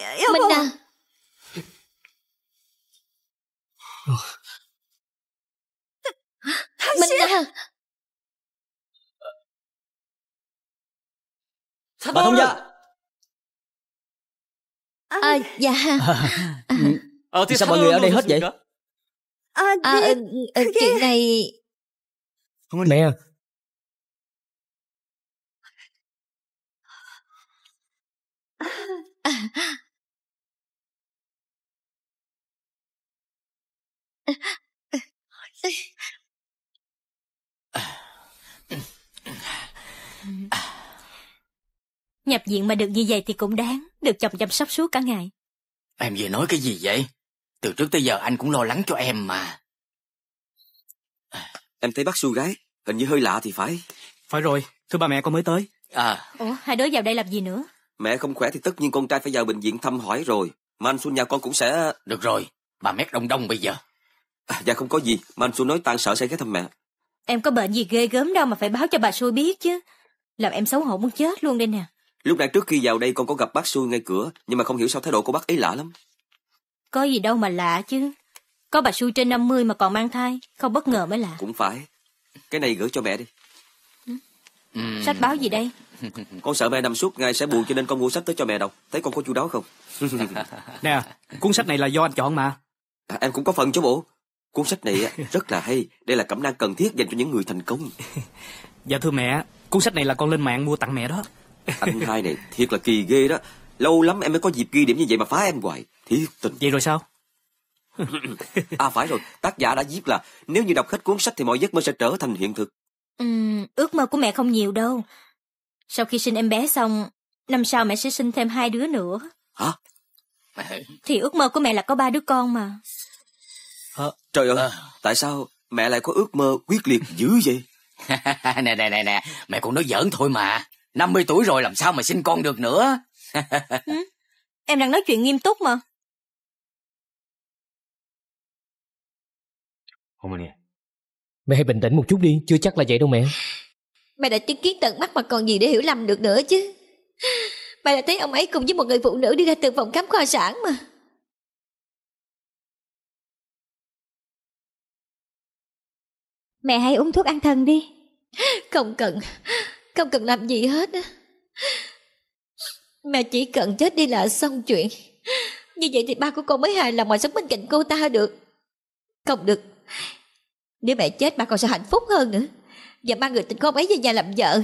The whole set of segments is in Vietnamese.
Minh à Minh à Bà thông gia À, ờ. ờ, dạ à, Sao mọi người ở đây hết vậy À, chuyện này Mẹ Nhập viện mà được như vậy thì cũng đáng, được chồng chăm sóc suốt cả ngày. Em vừa nói cái gì vậy? Từ trước tới giờ anh cũng lo lắng cho em mà. Em thấy bác su gái, hình như hơi lạ thì phải. Phải rồi, thưa ba mẹ con mới tới. À. Ủa, hai đứa vào đây làm gì nữa? Mẹ không khỏe thì tất nhiên con trai phải vào bệnh viện thăm hỏi rồi. Mà anh Xuân nhà con cũng sẽ... Được rồi, bà mét đông đông bây giờ. À, dạ không có gì, mà anh Xu nói tan sợ sẽ cái thăm mẹ. Em có bệnh gì ghê gớm đâu mà phải báo cho bà Xui biết chứ. Làm em xấu hổ muốn chết luôn đây nè. Lúc nãy trước khi vào đây con có gặp bác Xui ngay cửa, nhưng mà không hiểu sao thái độ của bác ấy lạ lắm. Có gì đâu mà lạ chứ. Có bà Xui trên 50 mà còn mang thai, không bất ngờ mới lạ. Cũng phải. Cái này gửi cho mẹ đi. Ừ. Sách báo gì đây? Con sợ mẹ nằm suốt ngày sẽ buồn cho nên con mua sách tới cho mẹ đọc. Thấy con có chu đáo không? nè, cuốn sách này là do anh chọn mà. À, em cũng có phần chứ bộ. Cuốn sách này rất là hay, đây là cẩm năng cần thiết dành cho những người thành công. Dạ thưa mẹ, cuốn sách này là con lên mạng mua tặng mẹ đó. Anh hai này thiệt là kỳ ghê đó. Lâu lắm em mới có dịp ghi điểm như vậy mà phá em hoài. Thiệt tình. Vậy rồi sao? à phải rồi, tác giả đã viết là nếu như đọc hết cuốn sách thì mọi giấc mơ sẽ trở thành hiện thực. Ừ, ước mơ của mẹ không nhiều đâu. Sau khi sinh em bé xong, năm sau mẹ sẽ sinh thêm hai đứa nữa. Hả? Thì ước mơ của mẹ là có ba đứa con mà. Trời ơi, à. tại sao mẹ lại có ước mơ quyết liệt dữ vậy? nè nè nè nè, mẹ cũng nói giỡn thôi mà. 50 tuổi rồi làm sao mà sinh con được nữa. Ừ, em đang nói chuyện nghiêm túc mà. không nè Mẹ hãy bình tĩnh một chút đi, chưa chắc là vậy đâu mẹ. Mẹ đã chứng kiến tận mắt mà còn gì để hiểu lầm được nữa chứ. Mẹ đã thấy ông ấy cùng với một người phụ nữ đi ra từ phòng khám khoa sản mà. Mẹ hãy uống thuốc an thần đi Không cần Không cần làm gì hết Mẹ chỉ cần chết đi là xong chuyện Như vậy thì ba của con mới hài lòng mà sống bên cạnh cô ta được Không được Nếu mẹ chết ba con sẽ hạnh phúc hơn nữa Và ba người tình của ông ấy về nhà làm vợ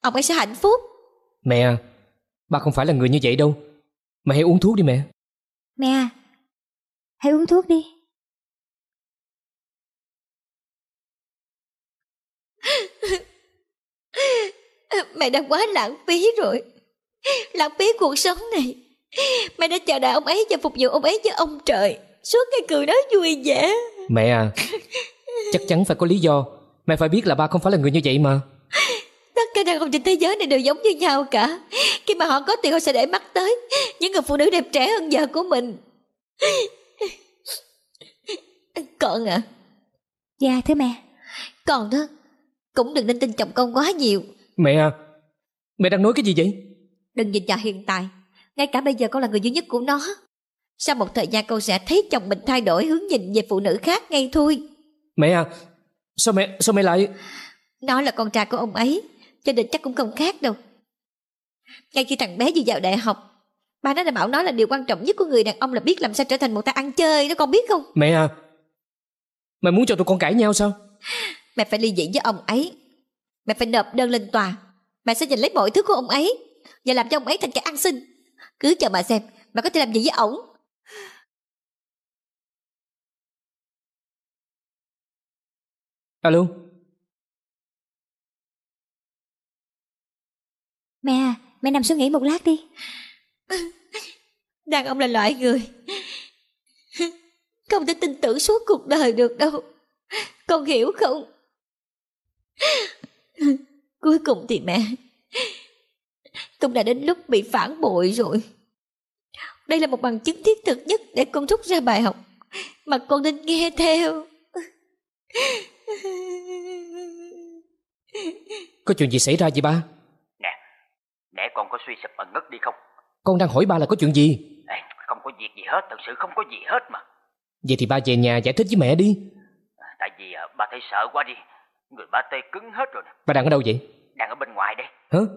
Ông ấy sẽ hạnh phúc Mẹ à, Ba không phải là người như vậy đâu Mẹ hãy uống thuốc đi mẹ Mẹ à, Hãy uống thuốc đi mẹ đã quá lãng phí rồi lãng phí cuộc sống này mẹ đã chờ đợi ông ấy và phục vụ ông ấy cho ông trời suốt ngày cười nói vui vẻ mẹ à chắc chắn phải có lý do mẹ phải biết là ba không phải là người như vậy mà tất cả đàn ông trên thế giới này đều giống như nhau cả khi mà họ có tiền họ sẽ để mắt tới những người phụ nữ đẹp trẻ hơn vợ của mình con à dạ thưa mẹ con đó cũng đừng nên tin chồng con quá nhiều Mẹ à, mẹ đang nói cái gì vậy? Đừng nhìn vào hiện tại, ngay cả bây giờ con là người duy nhất của nó. Sau một thời gian con sẽ thấy chồng mình thay đổi hướng nhìn về phụ nữ khác ngay thôi. Mẹ à, sao mẹ, sao mẹ lại... Nó là con trai của ông ấy, cho nên chắc cũng không khác đâu. Ngay khi thằng bé vừa vào đại học, Ba nó đã bảo nó là điều quan trọng nhất của người đàn ông là biết làm sao trở thành một ta ăn chơi nó con biết không? Mẹ à, mẹ muốn cho tụi con cãi nhau sao? Mẹ phải ly dị với ông ấy Mẹ phải nộp đơn lên tòa Mẹ sẽ giành lấy mọi thứ của ông ấy Và làm cho ông ấy thành kẻ ăn xin Cứ chờ mà xem Mẹ có thể làm gì với ổng Alo Mẹ mẹ nằm xuống nghỉ một lát đi Đàn ông là loại người Không thể tin tưởng suốt cuộc đời được đâu Con hiểu không Cuối cùng thì mẹ Tùng đã đến lúc bị phản bội rồi Đây là một bằng chứng thiết thực nhất Để con rút ra bài học Mà con nên nghe theo Có chuyện gì xảy ra vậy ba Nè Nè con có suy sụp mà ngất đi không Con đang hỏi ba là có chuyện gì Ê, Không có việc gì hết Thật sự không có gì hết mà Vậy thì ba về nhà giải thích với mẹ đi Tại vì ờ, ba thấy sợ quá đi Người ba tê cứng hết rồi nè Bà đang ở đâu vậy? Đang ở bên ngoài đây Hứ.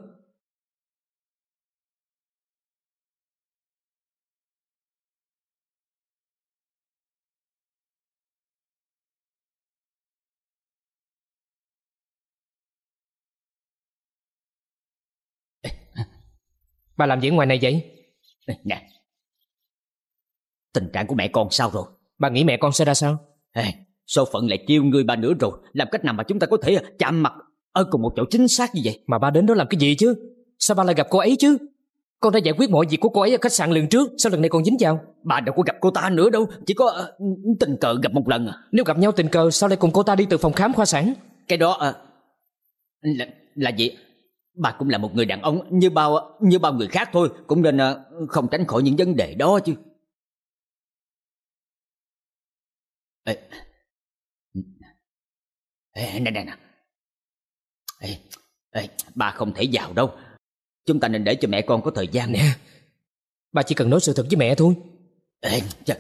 À, bà làm gì ngoài này vậy? Nè Tình trạng của mẹ con sao rồi? Bà nghĩ mẹ con sẽ ra sao? Ê, Số phận lại chiêu người bà nữa rồi Làm cách nào mà chúng ta có thể chạm mặt Ở cùng một chỗ chính xác như vậy Mà ba đến đó làm cái gì chứ Sao ba lại gặp cô ấy chứ Con đã giải quyết mọi việc của cô ấy ở khách sạn lần trước Sao lần này còn dính vào Bà đâu có gặp cô ta nữa đâu Chỉ có uh, tình cờ gặp một lần à. Nếu gặp nhau tình cờ Sao lại cùng cô ta đi từ phòng khám khoa sản Cái đó uh, là, là gì Bà cũng là một người đàn ông như bao như bao người khác thôi Cũng nên uh, không tránh khỏi những vấn đề đó chứ Ê, Ê, nè nè nè Ê, Ê, ba không thể vào đâu Chúng ta nên để cho mẹ con có thời gian Nè Ba chỉ cần nói sự thật với mẹ thôi Ê, chờ,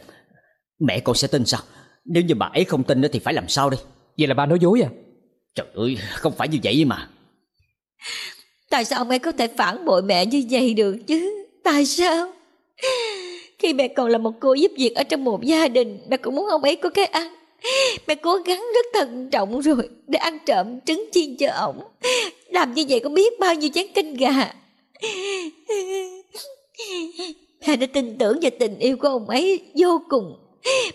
Mẹ con sẽ tin sao Nếu như bà ấy không tin nữa thì phải làm sao đây Vậy là ba nói dối à Trời ơi không phải như vậy mà Tại sao ông ấy có thể phản bội mẹ như vậy được chứ Tại sao Khi mẹ còn là một cô giúp việc ở trong một gia đình Mẹ cũng muốn ông ấy có cái ăn mẹ cố gắng rất thận trọng rồi để ăn trộm trứng chiên cho ổng làm như vậy có biết bao nhiêu chén canh gà mẹ đã tin tưởng và tình yêu của ông ấy vô cùng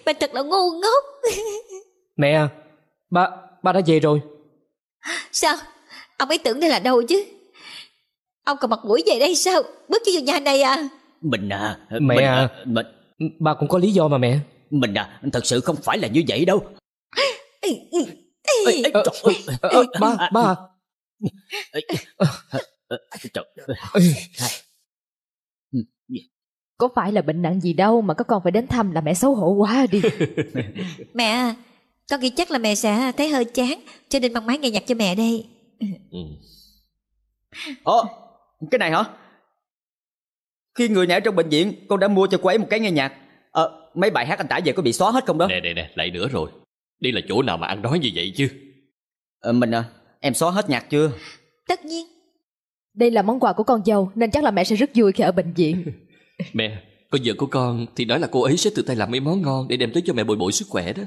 mẹ thật là ngu ngốc mẹ à ba ba đã về rồi sao ông ấy tưởng đây là đâu chứ ông còn mặt mũi về đây sao bước vào nhà này à mình à mẹ mình, à. à mình ba cũng có lý do mà mẹ mình à, thật sự không phải là như vậy đâu. Ê, ê, trời ơi, ba, ba. Trời ừ, Có phải là bệnh nặng gì đâu mà các con phải đến thăm là mẹ xấu hổ quá đi. mẹ, con nghĩ chắc là mẹ sẽ thấy hơi chán cho nên mang máy nghe nhạc cho mẹ đây. Ừ. Ồ, cái này hả? Khi người nhà trong bệnh viện, con đã mua cho cô ấy một cái nghe nhạc Ờ, mấy bài hát anh tải về có bị xóa hết không đó? Nè, nè, nè, lại nữa rồi. đi là chỗ nào mà ăn đói như vậy chứ? Ờ, mình à, em xóa hết nhạc chưa? Tất nhiên. Đây là món quà của con dâu nên chắc là mẹ sẽ rất vui khi ở bệnh viện. mẹ, con vợ của con thì nói là cô ấy sẽ tự tay làm mấy món ngon để đem tới cho mẹ bồi bổ sức khỏe đó.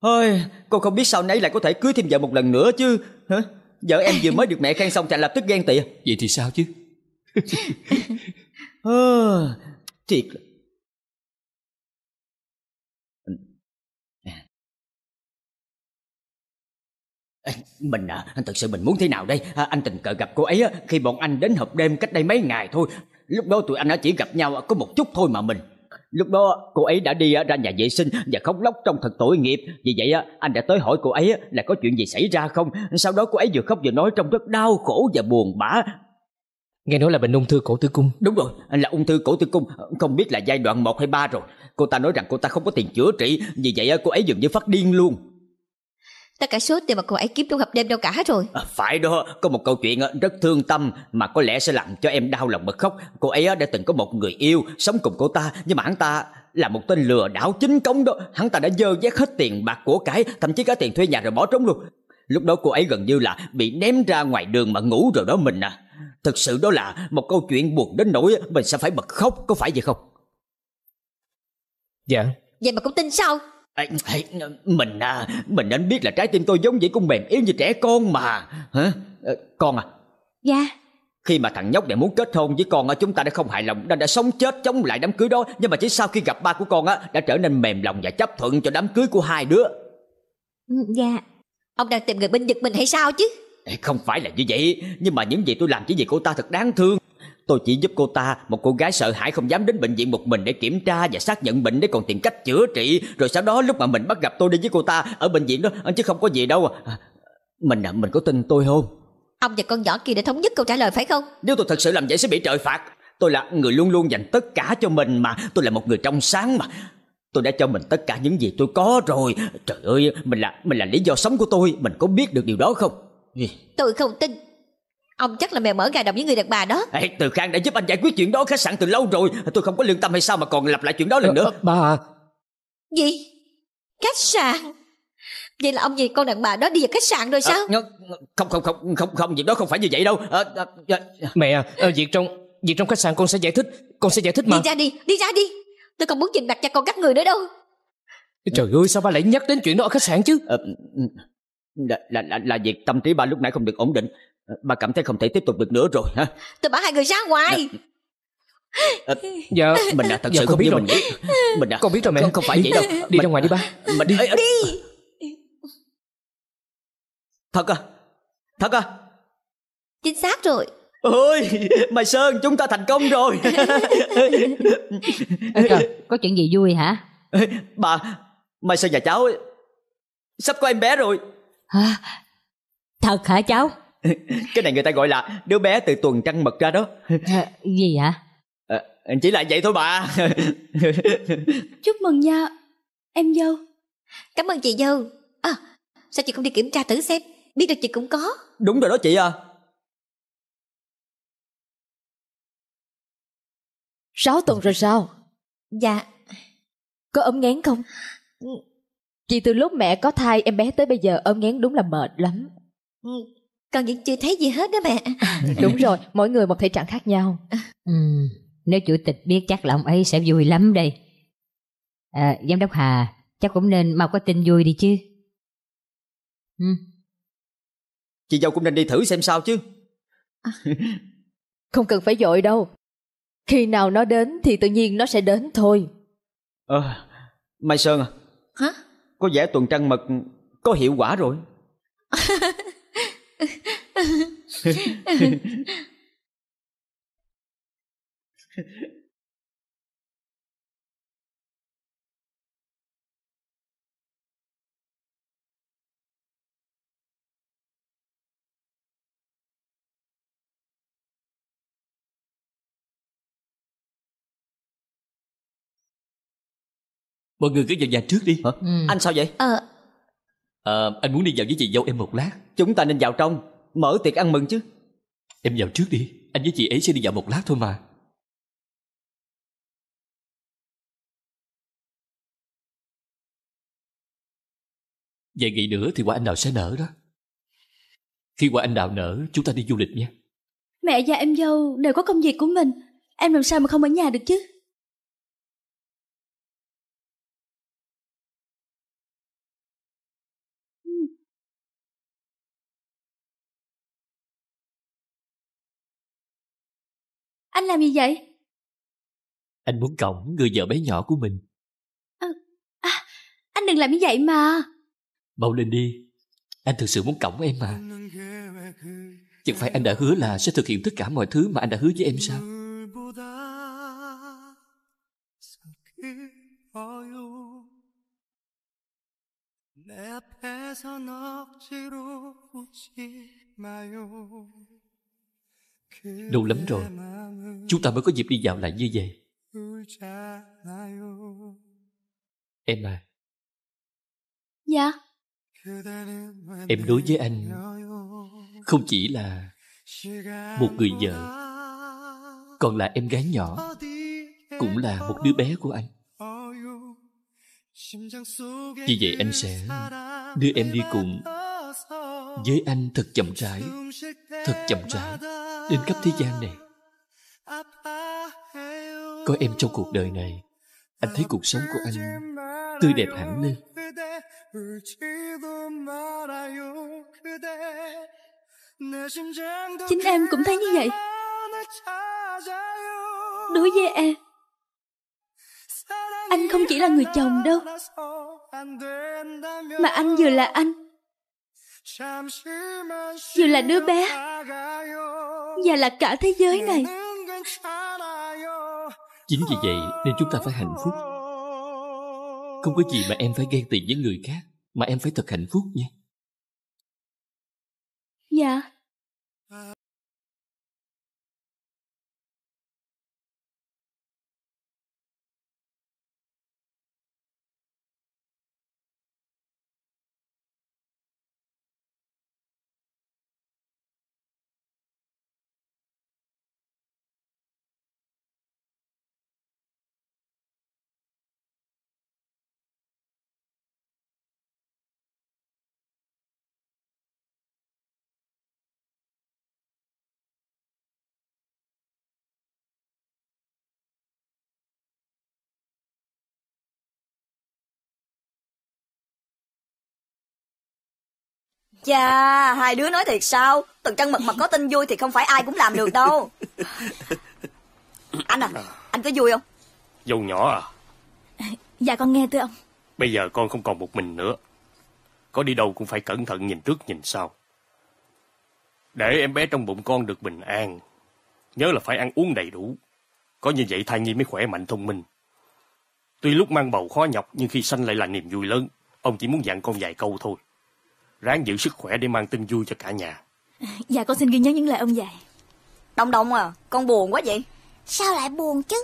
Ôi, con không biết sau nấy lại có thể cưới thêm vợ một lần nữa chứ. Hả? Vợ em vừa mới được mẹ khen xong thành lập tức ghen tị. Vậy thì sao chứ? Ờ, thiệt là Ê, mình à, thật sự mình muốn thế nào đây? À, anh tình cờ gặp cô ấy khi bọn anh đến hộp đêm cách đây mấy ngày thôi. Lúc đó tụi anh đã chỉ gặp nhau à, có một chút thôi mà mình. Lúc đó cô ấy đã đi ra nhà vệ sinh và khóc lóc trong thật tội nghiệp. Vì vậy anh đã tới hỏi cô ấy là có chuyện gì xảy ra không. Sau đó cô ấy vừa khóc vừa nói trong rất đau khổ và buồn bã. Nghe nói là bệnh ung thư cổ tử cung Đúng rồi, là ung thư cổ tử cung Không biết là giai đoạn 1 hay 3 rồi Cô ta nói rằng cô ta không có tiền chữa trị Vì vậy cô ấy dường như phát điên luôn Tất cả số tiền mà cô ấy kiếm trong hộp đêm đâu cả hết rồi à, Phải đó, có một câu chuyện ờ, rất thương tâm Mà có lẽ sẽ làm cho em đau lòng bật khóc Cô ấy ờ, đã từng có một người yêu Sống cùng cô ta, nhưng mà hắn ta là một tên lừa đảo chính cống đó Hắn ta đã dơ vét hết tiền bạc của cái Thậm chí cả tiền thuê nhà rồi bỏ trốn luôn Lúc đó cô ấy gần như là bị ném ra ngoài đường mà ngủ rồi đó mình à Thực sự đó là một câu chuyện buồn đến nỗi mình sẽ phải bật khóc, có phải vậy không? Dạ Vậy mà cũng tin sao? mình à, mình nên biết là trái tim tôi giống vậy cũng mềm yếu như trẻ con mà hả ờ, con à dạ khi mà thằng nhóc này muốn kết hôn với con chúng ta đã không hài lòng nên đã sống chết chống lại đám cưới đó nhưng mà chỉ sau khi gặp ba của con á đã trở nên mềm lòng và chấp thuận cho đám cưới của hai đứa ừ, dạ ông đang tìm người binh giật mình hay sao chứ không phải là như vậy nhưng mà những gì tôi làm chỉ vì cô ta thật đáng thương Tôi chỉ giúp cô ta, một cô gái sợ hãi không dám đến bệnh viện một mình để kiểm tra và xác nhận bệnh để còn tìm cách chữa trị. Rồi sau đó lúc mà mình bắt gặp tôi đi với cô ta ở bệnh viện đó, chứ không có gì đâu. À, mình à, mình có tin tôi không? Ông và con nhỏ kia đã thống nhất câu trả lời phải không? Nếu tôi thật sự làm vậy sẽ bị trời phạt. Tôi là người luôn luôn dành tất cả cho mình mà, tôi là một người trong sáng mà. Tôi đã cho mình tất cả những gì tôi có rồi. Trời ơi, mình là mình là lý do sống của tôi, mình có biết được điều đó không? Tôi không tin Ông chắc là mèo mở gà đồng với người đàn bà đó Ê, Từ Khang đã giúp anh giải quyết chuyện đó khách sạn từ lâu rồi Tôi không có lương tâm hay sao mà còn lặp lại chuyện đó lần ờ, nữa ờ, Bà Gì? Khách sạn? Vậy là ông gì con đàn bà đó đi vào khách sạn rồi ờ, sao? À, không không không không không việc đó không phải như vậy đâu. À, à, à. Mẹ, à, việc trong việc trong khách sạn con sẽ giải thích, con sẽ giải thích mà. Đi ra đi, đi ra đi. Tôi không muốn trình mặt cho con các người nữa đâu. Trời ơi, sao ba lại nhắc đến chuyện đó ở khách sạn chứ? À, là, là là việc tâm trí ba lúc nãy không được ổn định, Ờ, bà cảm thấy không thể tiếp tục được nữa rồi ha Tôi bảo hai người ra ngoài. À, dạ mình đã thật dạ, sự không biết rồi. mình nghĩ mình đã con biết rồi mẹ không, không phải vậy đâu đi mình, ra ngoài đi ba à, mình đi à, đi thật à thật à chính xác rồi ôi mày sơn chúng ta thành công rồi Ê, trời, có chuyện gì vui hả bà mai sơn nhà cháu sắp có em bé rồi à, thật hả cháu cái này người ta gọi là đứa bé từ tuần trăng mật ra đó ờ, gì hả à, ờ, chỉ là vậy thôi bà chúc mừng nha em dâu cảm ơn chị dâu à, sao chị không đi kiểm tra thử xem biết được chị cũng có đúng rồi đó chị à 6 tuần rồi sao Dạ Có ấm ngán không ừ. Chị từ lúc mẹ có thai em bé tới bây giờ ấm ngán đúng là mệt lắm ừ, con vẫn chưa thấy gì hết đó mẹ đúng rồi mỗi người một thể trạng khác nhau ừ, nếu chủ tịch biết chắc là ông ấy sẽ vui lắm đây à, giám đốc hà chắc cũng nên mau có tin vui đi chứ ừ. chị dâu cũng nên đi thử xem sao chứ à. không cần phải dội đâu khi nào nó đến thì tự nhiên nó sẽ đến thôi ờ à, mai sơn à hả có vẻ tuần trăng mật có hiệu quả rồi mọi người cứ vào nhà trước đi hả ừ. anh sao vậy ờ À, anh muốn đi vào với chị dâu em một lát Chúng ta nên vào trong Mở tiệc ăn mừng chứ Em vào trước đi Anh với chị ấy sẽ đi vào một lát thôi mà vậy ngày nữa thì qua anh đào sẽ nở đó Khi qua anh đào nở Chúng ta đi du lịch nha Mẹ và em dâu đều có công việc của mình Em làm sao mà không ở nhà được chứ Anh làm gì vậy? Anh muốn cổng người vợ bé nhỏ của mình. À, à, anh đừng làm như vậy mà. Mau lên đi. Anh thực sự muốn cổng em mà. Chẳng phải anh đã hứa là sẽ thực hiện tất cả mọi thứ mà anh đã hứa với em sao? 내 앞에서 억지로 웃지 마요. Lâu lắm rồi Chúng ta mới có dịp đi dạo lại như vậy Em à Dạ Em đối với anh Không chỉ là Một người vợ Còn là em gái nhỏ Cũng là một đứa bé của anh Vì vậy anh sẽ Đưa em đi cùng Với anh thật chậm rãi Thật chậm rãi đến khắp thế gian này có em trong cuộc đời này anh thấy cuộc sống của anh tươi đẹp hẳn lên chính em cũng thấy như vậy đối với em anh không chỉ là người chồng đâu mà anh vừa là anh vừa là đứa bé và là cả thế giới này ờ. chính vì vậy nên chúng ta phải hạnh phúc không có gì mà em phải ghen tị với người khác mà em phải thật hạnh phúc nha dạ Chà, hai đứa nói thiệt sao? Từng chân mật mà có tin vui thì không phải ai cũng làm được đâu. Anh à, à, anh có vui không? Dù nhỏ à? Dạ con nghe thưa ông. Bây giờ con không còn một mình nữa. Có đi đâu cũng phải cẩn thận nhìn trước nhìn sau. Để em bé trong bụng con được bình an. Nhớ là phải ăn uống đầy đủ. Có như vậy thai nhi mới khỏe mạnh thông minh. Tuy lúc mang bầu khó nhọc nhưng khi sanh lại là niềm vui lớn. Ông chỉ muốn dặn con vài câu thôi ráng giữ sức khỏe để mang tin vui cho cả nhà. Dạ con xin ghi nhớ những lời ông dạy. Đông Đông à, con buồn quá vậy. Sao lại buồn chứ?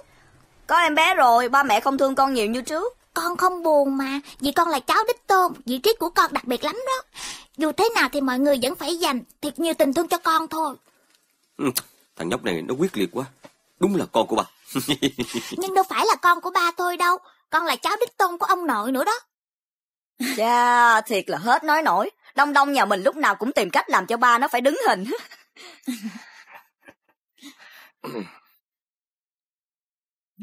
Có em bé rồi, ba mẹ không thương con nhiều như trước. Con không buồn mà, vì con là cháu đích tôn, vị trí của con đặc biệt lắm đó. Dù thế nào thì mọi người vẫn phải dành thiệt nhiều tình thương cho con thôi. Ừ, thằng nhóc này nó quyết liệt quá, đúng là con của ba. Nhưng đâu phải là con của ba thôi đâu, con là cháu đích tôn của ông nội nữa đó. Dạ, yeah, thiệt là hết nói nổi. Đông Đông nhà mình lúc nào cũng tìm cách làm cho ba nó phải đứng hình.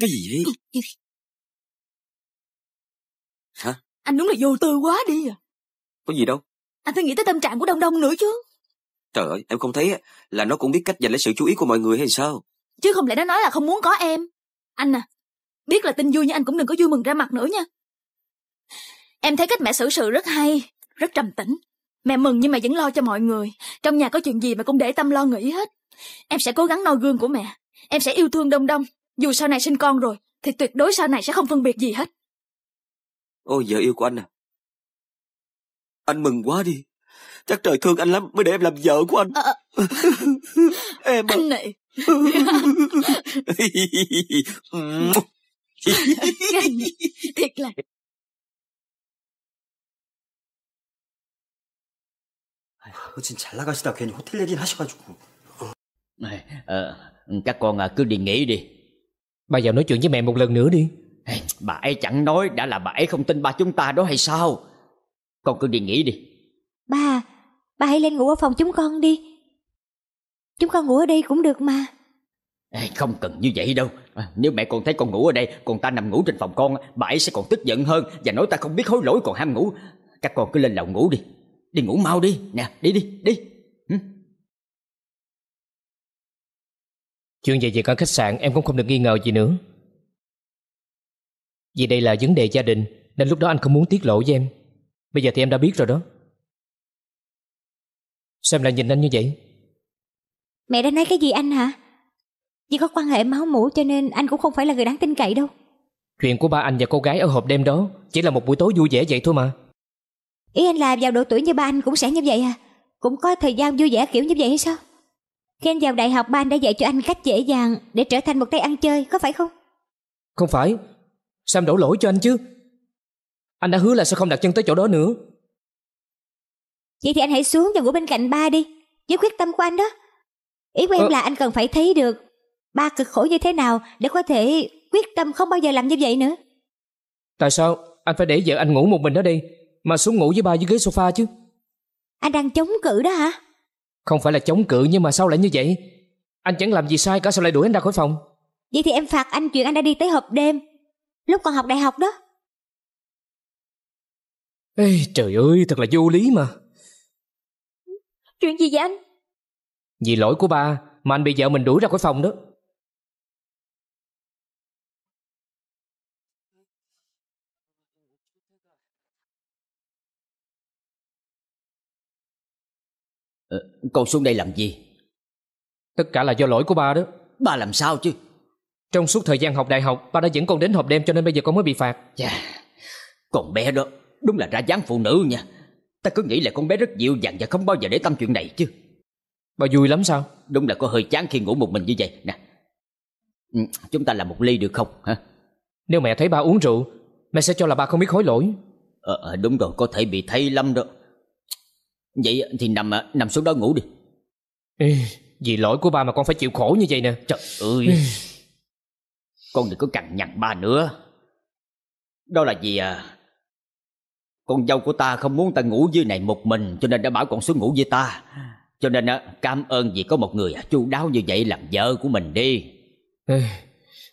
Cái gì vậy? Hả? Anh đúng là vô tư quá đi à. Có gì đâu. Anh phải nghĩ tới tâm trạng của Đông Đông nữa chứ. Trời ơi, em không thấy là nó cũng biết cách giành lấy sự chú ý của mọi người hay sao? Chứ không lẽ nó nói là không muốn có em. Anh à, biết là tin vui nhưng anh cũng đừng có vui mừng ra mặt nữa nha. Em thấy cách mẹ xử sự rất hay, rất trầm tĩnh. Mẹ mừng nhưng mà vẫn lo cho mọi người. Trong nhà có chuyện gì mà cũng để tâm lo nghĩ hết. Em sẽ cố gắng noi gương của mẹ. Em sẽ yêu thương Đông Đông. Dù sau này sinh con rồi, thì tuyệt đối sau này sẽ không phân biệt gì hết. Ôi vợ yêu của anh à. Anh mừng quá đi. Chắc trời thương anh lắm mới để em làm vợ của anh. Ờ, ờ. À, em Anh này. Thiệt là 아버진 잘 나가시다 괜히 호텔 얘기는 하셔가지고. Ờ, các con à, cứ đi nghỉ đi. Bà vào nói chuyện với mẹ một lần nữa đi. bà ấy chẳng nói đã là bà ấy không tin ba chúng ta đó hay sao? Con cứ đi nghỉ đi. Ba, ba hãy lên ngủ ở phòng chúng con đi. Chúng con ngủ ở đây cũng được mà. không cần như vậy đâu. À, nếu mẹ con thấy con ngủ ở đây, còn ta nằm ngủ trên phòng con, bà ấy sẽ còn tức giận hơn và nói ta không biết hối lỗi còn ham ngủ. Các con cứ lên lầu ngủ đi đi ngủ mau đi nè đi đi đi ừ. chuyện về việc ở khách sạn em cũng không được nghi ngờ gì nữa vì đây là vấn đề gia đình nên lúc đó anh không muốn tiết lộ với em bây giờ thì em đã biết rồi đó sao em lại nhìn anh như vậy mẹ đã nói cái gì anh hả vì có quan hệ máu mủ cho nên anh cũng không phải là người đáng tin cậy đâu chuyện của ba anh và cô gái ở hộp đêm đó chỉ là một buổi tối vui vẻ vậy thôi mà ý anh là vào độ tuổi như ba anh cũng sẽ như vậy à cũng có thời gian vui vẻ kiểu như vậy hay sao khi anh vào đại học ba anh đã dạy cho anh cách dễ dàng để trở thành một tay ăn chơi có phải không không phải sao đổ lỗi cho anh chứ anh đã hứa là sẽ không đặt chân tới chỗ đó nữa vậy thì anh hãy xuống và ngủ bên cạnh ba đi với quyết tâm của anh đó ý của em à... là anh cần phải thấy được ba cực khổ như thế nào để có thể quyết tâm không bao giờ làm như vậy nữa tại sao anh phải để vợ anh ngủ một mình đó đi mà xuống ngủ với ba dưới ghế sofa chứ. Anh đang chống cự đó hả? Không phải là chống cự nhưng mà sao lại như vậy? Anh chẳng làm gì sai cả sao lại đuổi anh ra khỏi phòng? Vậy thì em phạt anh chuyện anh đã đi tới hộp đêm lúc còn học đại học đó. Ê trời ơi thật là vô lý mà. Chuyện gì vậy anh? Vì lỗi của ba mà anh bị vợ mình đuổi ra khỏi phòng đó. Cậu xuống đây làm gì Tất cả là do lỗi của ba đó Ba làm sao chứ Trong suốt thời gian học đại học Ba đã dẫn con đến hộp đêm cho nên bây giờ con mới bị phạt Chà Con bé đó Đúng là ra dáng phụ nữ nha Ta cứ nghĩ là con bé rất dịu dàng Và không bao giờ để tâm chuyện này chứ Ba vui lắm sao Đúng là có hơi chán khi ngủ một mình như vậy Nè ừ, Chúng ta làm một ly được không hả Nếu mẹ thấy ba uống rượu Mẹ sẽ cho là ba không biết hối lỗi Ờ, ờ đúng rồi có thể bị thay lâm đó Vậy thì nằm à, nằm xuống đó ngủ đi Ê, Vì lỗi của ba mà con phải chịu khổ như vậy nè Trời ơi Con đừng có cằn nhằn ba nữa Đó là gì à Con dâu của ta không muốn ta ngủ dưới này một mình Cho nên đã bảo con xuống ngủ với ta Cho nên á à, cảm ơn vì có một người à, chu đáo như vậy làm vợ của mình đi Ê,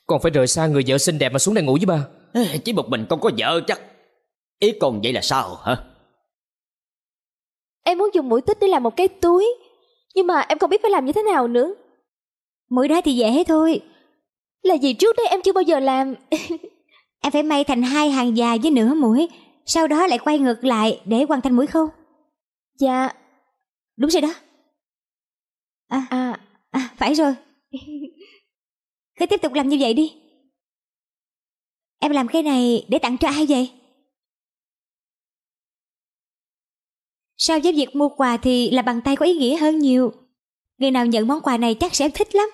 Con phải rời xa người vợ xinh đẹp mà xuống đây ngủ với ba Chỉ một mình con có vợ chắc Ý con vậy là sao hả Em muốn dùng mũi tích để làm một cái túi, nhưng mà em không biết phải làm như thế nào nữa. Mũi đó thì dễ thôi. Là gì trước đây em chưa bao giờ làm. em phải may thành hai hàng dài với nửa mũi, sau đó lại quay ngược lại để hoàn thành mũi khâu. Dạ, đúng rồi đó. À, à, à phải rồi. Cứ tiếp tục làm như vậy đi. Em làm cái này để tặng cho ai vậy? so với việc mua quà thì là bằng tay có ý nghĩa hơn nhiều người nào nhận món quà này chắc sẽ thích lắm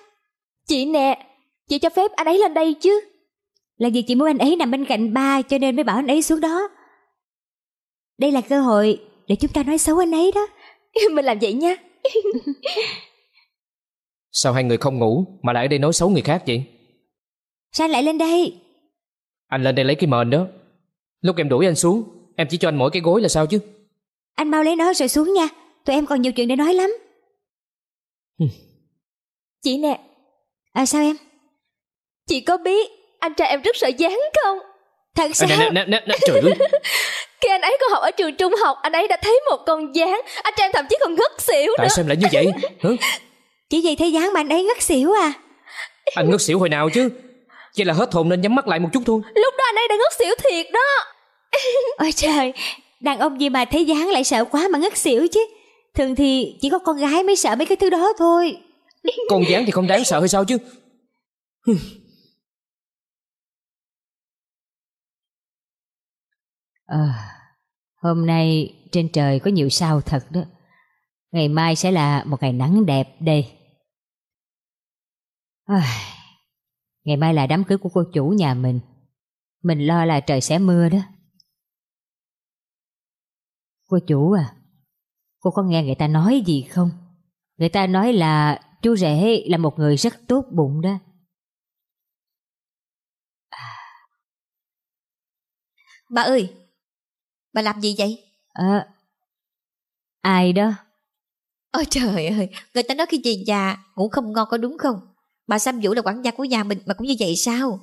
chị nè chị cho phép anh ấy lên đây chứ là vì chị muốn anh ấy nằm bên cạnh ba cho nên mới bảo anh ấy xuống đó đây là cơ hội để chúng ta nói xấu anh ấy đó mình làm vậy nha sao hai người không ngủ mà lại ở đây nói xấu người khác vậy sao anh lại lên đây anh lên đây lấy cái mền đó lúc em đuổi anh xuống em chỉ cho anh mỗi cái gối là sao chứ anh mau lấy nó rồi xuống nha Tụi em còn nhiều chuyện để nói lắm Chị nè À sao em Chị có biết anh trai em rất sợ dán không Thật à, sao à, nè, nè, nè, nè, Trời ơi Khi anh ấy còn học ở trường trung học Anh ấy đã thấy một con dán Anh trai em thậm chí còn ngất xỉu Tại nữa. sao em lại như vậy Hả? Chỉ vì thấy dán mà anh ấy ngất xỉu à Anh ngất xỉu hồi nào chứ Chỉ là hết hồn nên nhắm mắt lại một chút thôi Lúc đó anh ấy đã ngất xỉu thiệt đó Ôi trời Đàn ông gì mà thấy dáng lại sợ quá mà ngất xỉu chứ Thường thì chỉ có con gái mới sợ mấy cái thứ đó thôi Con dáng thì không đáng sợ hay sao chứ à, Hôm nay trên trời có nhiều sao thật đó Ngày mai sẽ là một ngày nắng đẹp đây à, Ngày mai là đám cưới của cô chủ nhà mình Mình lo là trời sẽ mưa đó Cô chủ à, cô có nghe người ta nói gì không? Người ta nói là chú rể là một người rất tốt bụng đó. À... Bà ơi, bà làm gì vậy? À, ai đó? Ôi trời ơi, người ta nói khi về già ngủ không ngon có đúng không? Bà Sam Vũ là quản gia của nhà mình mà cũng như vậy sao?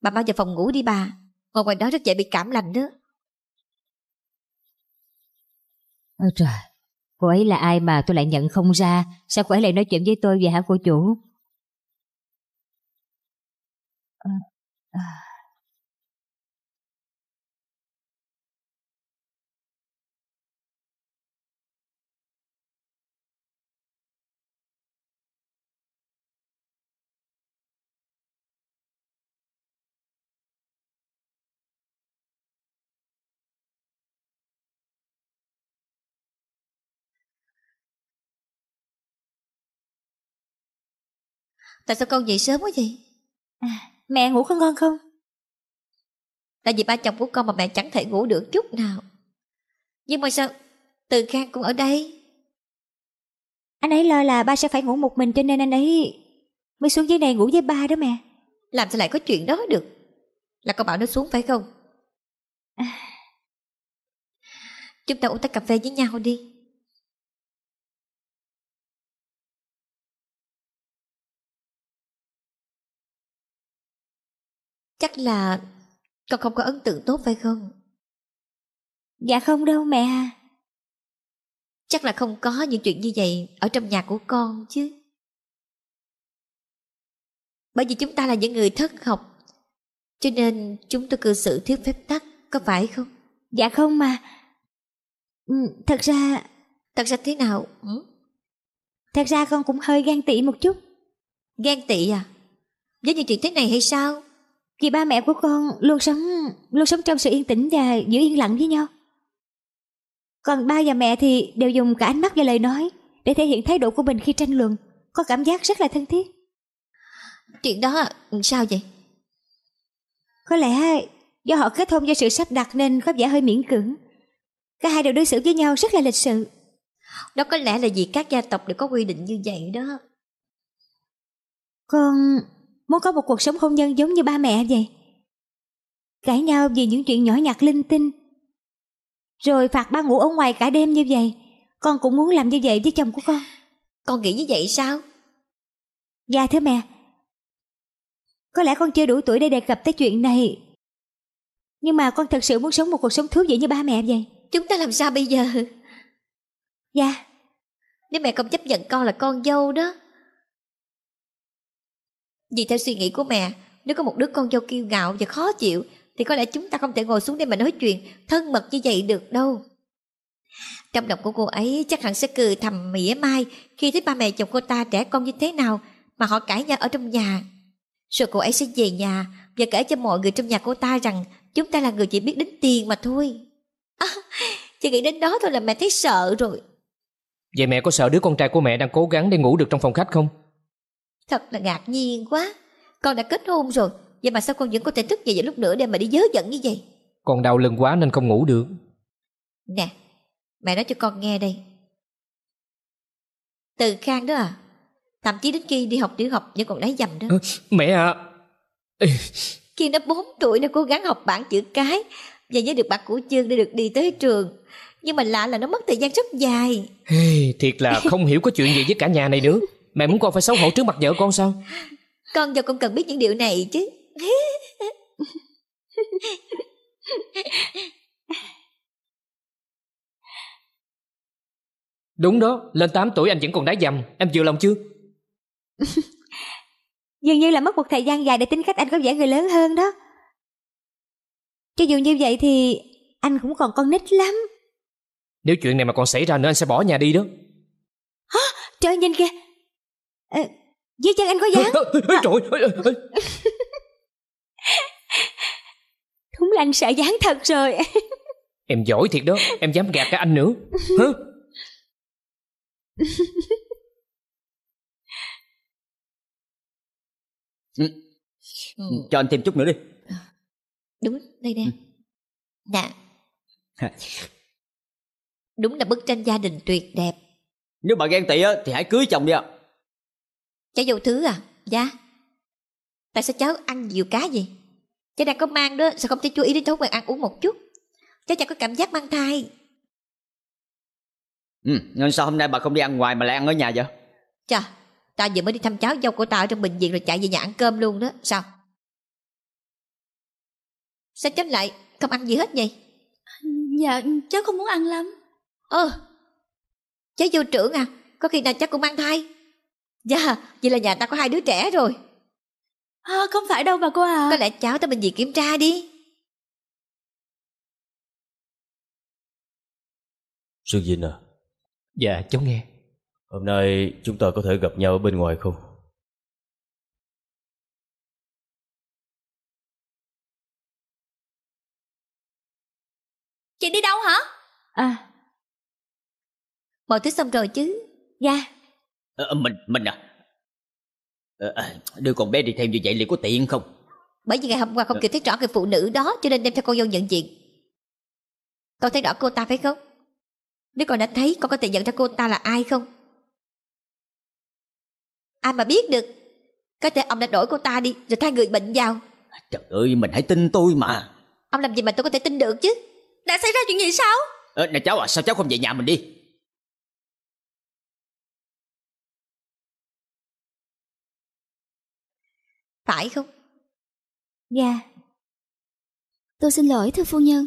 Bà bao giờ phòng ngủ đi bà, ngồi ngoài đó rất dễ bị cảm lạnh đó. Ôi trời, cô ấy là ai mà tôi lại nhận không ra, sao cô ấy lại nói chuyện với tôi vậy hả cô chủ? Ờ, à, à. Tại sao con dậy sớm quá vậy à, Mẹ ngủ có ngon không Tại vì ba chồng của con mà mẹ chẳng thể ngủ được chút nào Nhưng mà sao Từ Khang cũng ở đây Anh ấy lo là ba sẽ phải ngủ một mình Cho nên anh ấy mới xuống dưới này ngủ với ba đó mẹ Làm sao lại có chuyện đó được Là con bảo nó xuống phải không à. Chúng ta uống tách cà phê với nhau đi Chắc là con không có ấn tượng tốt phải không? Dạ không đâu mẹ à. Chắc là không có những chuyện như vậy ở trong nhà của con chứ. Bởi vì chúng ta là những người thất học, cho nên chúng tôi cư xử thiếu phép tắc, có phải không? Dạ không mà. Ừ, thật ra... Thật ra thế nào? Ừ? Thật ra con cũng hơi gan tị một chút. Gan tị à? Với những chuyện thế này hay sao? Vì ba mẹ của con luôn sống luôn sống trong sự yên tĩnh và giữ yên lặng với nhau. Còn ba và mẹ thì đều dùng cả ánh mắt và lời nói để thể hiện thái độ của mình khi tranh luận. Có cảm giác rất là thân thiết. Chuyện đó sao vậy? Có lẽ do họ kết hôn do sự sắp đặt nên có vẻ hơi miễn cưỡng. Cả hai đều đối xử với nhau rất là lịch sự. Đó có lẽ là vì các gia tộc đều có quy định như vậy đó. Con muốn có một cuộc sống hôn nhân giống như ba mẹ vậy. Cãi nhau vì những chuyện nhỏ nhặt linh tinh. Rồi phạt ba ngủ ở ngoài cả đêm như vậy. Con cũng muốn làm như vậy với chồng của con. Con nghĩ như vậy sao? Dạ thưa mẹ. Có lẽ con chưa đủ tuổi để đề cập tới chuyện này. Nhưng mà con thật sự muốn sống một cuộc sống thú vị như ba mẹ vậy. Chúng ta làm sao bây giờ? Dạ. Nếu mẹ không chấp nhận con là con dâu đó vì theo suy nghĩ của mẹ, nếu có một đứa con dâu kiêu ngạo và khó chịu thì có lẽ chúng ta không thể ngồi xuống để mà nói chuyện thân mật như vậy được đâu. Trong lòng của cô ấy chắc hẳn sẽ cười thầm mỉa mai khi thấy ba mẹ chồng cô ta trẻ con như thế nào mà họ cãi nhau ở trong nhà. Rồi cô ấy sẽ về nhà và kể cho mọi người trong nhà cô ta rằng chúng ta là người chỉ biết đến tiền mà thôi. À, chỉ nghĩ đến đó thôi là mẹ thấy sợ rồi. Vậy mẹ có sợ đứa con trai của mẹ đang cố gắng để ngủ được trong phòng khách không? Thật là ngạc nhiên quá Con đã kết hôn rồi Vậy mà sao con vẫn có thể thức dậy vào lúc nữa để mà đi dớ dẫn như vậy Con đau lưng quá nên không ngủ được Nè Mẹ nói cho con nghe đây Từ Khang đó à Thậm chí đến khi đi học tiểu học vẫn còn lấy dầm đó à, Mẹ à Khi nó đã 4 tuổi nó cố gắng học bảng chữ cái Và nhớ được bạc của chương để được đi tới trường Nhưng mà lạ là nó mất thời gian rất dài hey, Thiệt là không hiểu có chuyện gì với cả nhà này nữa Mẹ muốn con phải xấu hổ trước mặt vợ con sao Con và con cần biết những điều này chứ Đúng đó Lên 8 tuổi anh vẫn còn đá dầm Em chịu lòng chưa Dường như là mất một thời gian dài Để tính cách anh có vẻ người lớn hơn đó Cho dù như vậy thì Anh cũng còn con nít lắm Nếu chuyện này mà còn xảy ra nữa Anh sẽ bỏ nhà đi đó Hả? Trời nhìn kìa à, Dưới chân anh có dán à. Trời ơi Đúng là anh sợ dán thật rồi Em giỏi thiệt đó Em dám gạt cả anh nữa Hả? Ừ. Ừ. Cho anh thêm chút nữa đi ờ. Đúng, đây đây Nè ừ. Đúng là bức tranh gia đình tuyệt đẹp Nếu bà ghen tị á, thì hãy cưới chồng đi ạ à. Cháu vô thứ à? Dạ Tại sao cháu ăn nhiều cá gì? Cháu đang có mang đó, sao không thể chú ý đến thói quen ăn uống một chút? Cháu chẳng có cảm giác mang thai Ừ, nên sao hôm nay bà không đi ăn ngoài mà lại ăn ở nhà vậy? Chà, ta vừa mới đi thăm cháu dâu của ta ở trong bệnh viện rồi chạy về nhà ăn cơm luôn đó, sao? Sao chết lại không ăn gì hết vậy? Dạ, cháu không muốn ăn lắm Ờ, cháu vô trưởng à, có khi nào cháu cũng mang thai Dạ, vậy là nhà ta có hai đứa trẻ rồi. À, không phải đâu bà cô à. Có lẽ cháu tới bệnh viện kiểm tra đi. Sương Vinh à. Dạ, cháu nghe. Hôm nay chúng ta có thể gặp nhau ở bên ngoài không? Chị đi đâu hả? À. Mọi thứ xong rồi chứ? Dạ à, mình mình à, à đưa con bé đi theo như vậy liệu có tiện không bởi vì ngày hôm qua không kịp thấy rõ người phụ nữ đó cho nên đem theo con dâu nhận diện con thấy rõ cô ta phải không nếu con đã thấy con có thể nhận ra cô ta là ai không ai mà biết được có thể ông đã đổi cô ta đi rồi thay người bệnh vào à, trời ơi mình hãy tin tôi mà ông làm gì mà tôi có thể tin được chứ đã xảy ra chuyện gì sao ờ, nè cháu à sao cháu không về nhà mình đi phải không? Dạ. Tôi xin lỗi thưa phu nhân.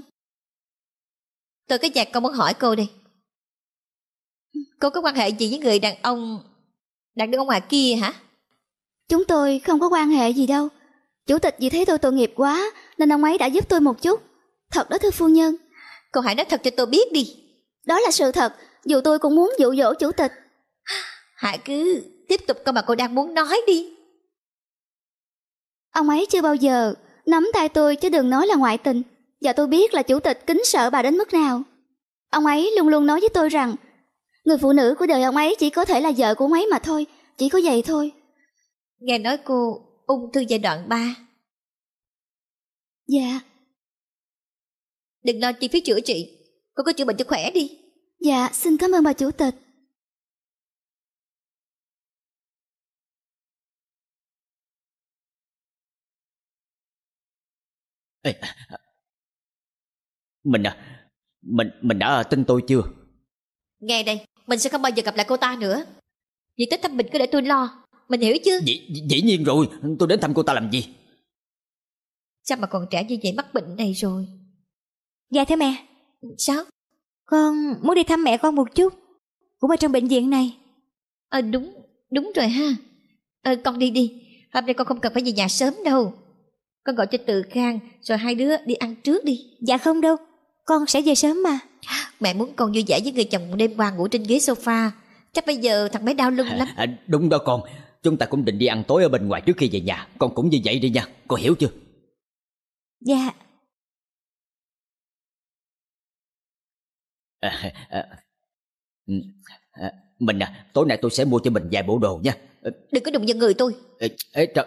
Tôi có nhạc con muốn hỏi cô đi. Cô có quan hệ gì với người đàn ông... đàn ông ngoài kia hả? Chúng tôi không có quan hệ gì đâu. Chủ tịch vì thấy tôi tội nghiệp quá nên ông ấy đã giúp tôi một chút. Thật đó thưa phu nhân. Cô hãy nói thật cho tôi biết đi. Đó là sự thật, dù tôi cũng muốn dụ dỗ chủ tịch. Hãy cứ tiếp tục câu mà cô đang muốn nói đi. Ông ấy chưa bao giờ nắm tay tôi chứ đừng nói là ngoại tình. Và tôi biết là chủ tịch kính sợ bà đến mức nào. Ông ấy luôn luôn nói với tôi rằng người phụ nữ của đời ông ấy chỉ có thể là vợ của ông ấy mà thôi. Chỉ có vậy thôi. Nghe nói cô ung thư giai đoạn ba. Dạ. Đừng lo chi phí chữa trị. Cô cứ chữa bệnh cho khỏe đi. Dạ, xin cảm ơn bà chủ tịch. Ê, mình à, mình mình đã tin tôi chưa? Nghe đây, mình sẽ không bao giờ gặp lại cô ta nữa. Việc tới thăm mình cứ để tôi lo, mình hiểu chứ? Dĩ, dĩ nhiên rồi, tôi đến thăm cô ta làm gì? Sao mà còn trẻ như vậy mắc bệnh này rồi? Dạ thế mẹ. Sao? Con muốn đi thăm mẹ con một chút, cũng ở trong bệnh viện này. Ờ à, đúng, đúng rồi ha. Ờ à, con đi đi, hôm nay con không cần phải về nhà sớm đâu con gọi cho Từ Khang rồi hai đứa đi ăn trước đi. Dạ không đâu, con sẽ về sớm mà. Mẹ muốn con vui vẻ với người chồng đêm qua ngủ trên ghế sofa. Chắc bây giờ thằng bé đau lưng lắm. À, đúng đó con, chúng ta cũng định đi ăn tối ở bên ngoài trước khi về nhà. Con cũng như vậy đi nha, con hiểu chưa? Dạ. À, à, à, mình à, tối nay tôi sẽ mua cho mình vài bộ đồ nha. Đừng có đụng vào người tôi. Ê, ê, trời.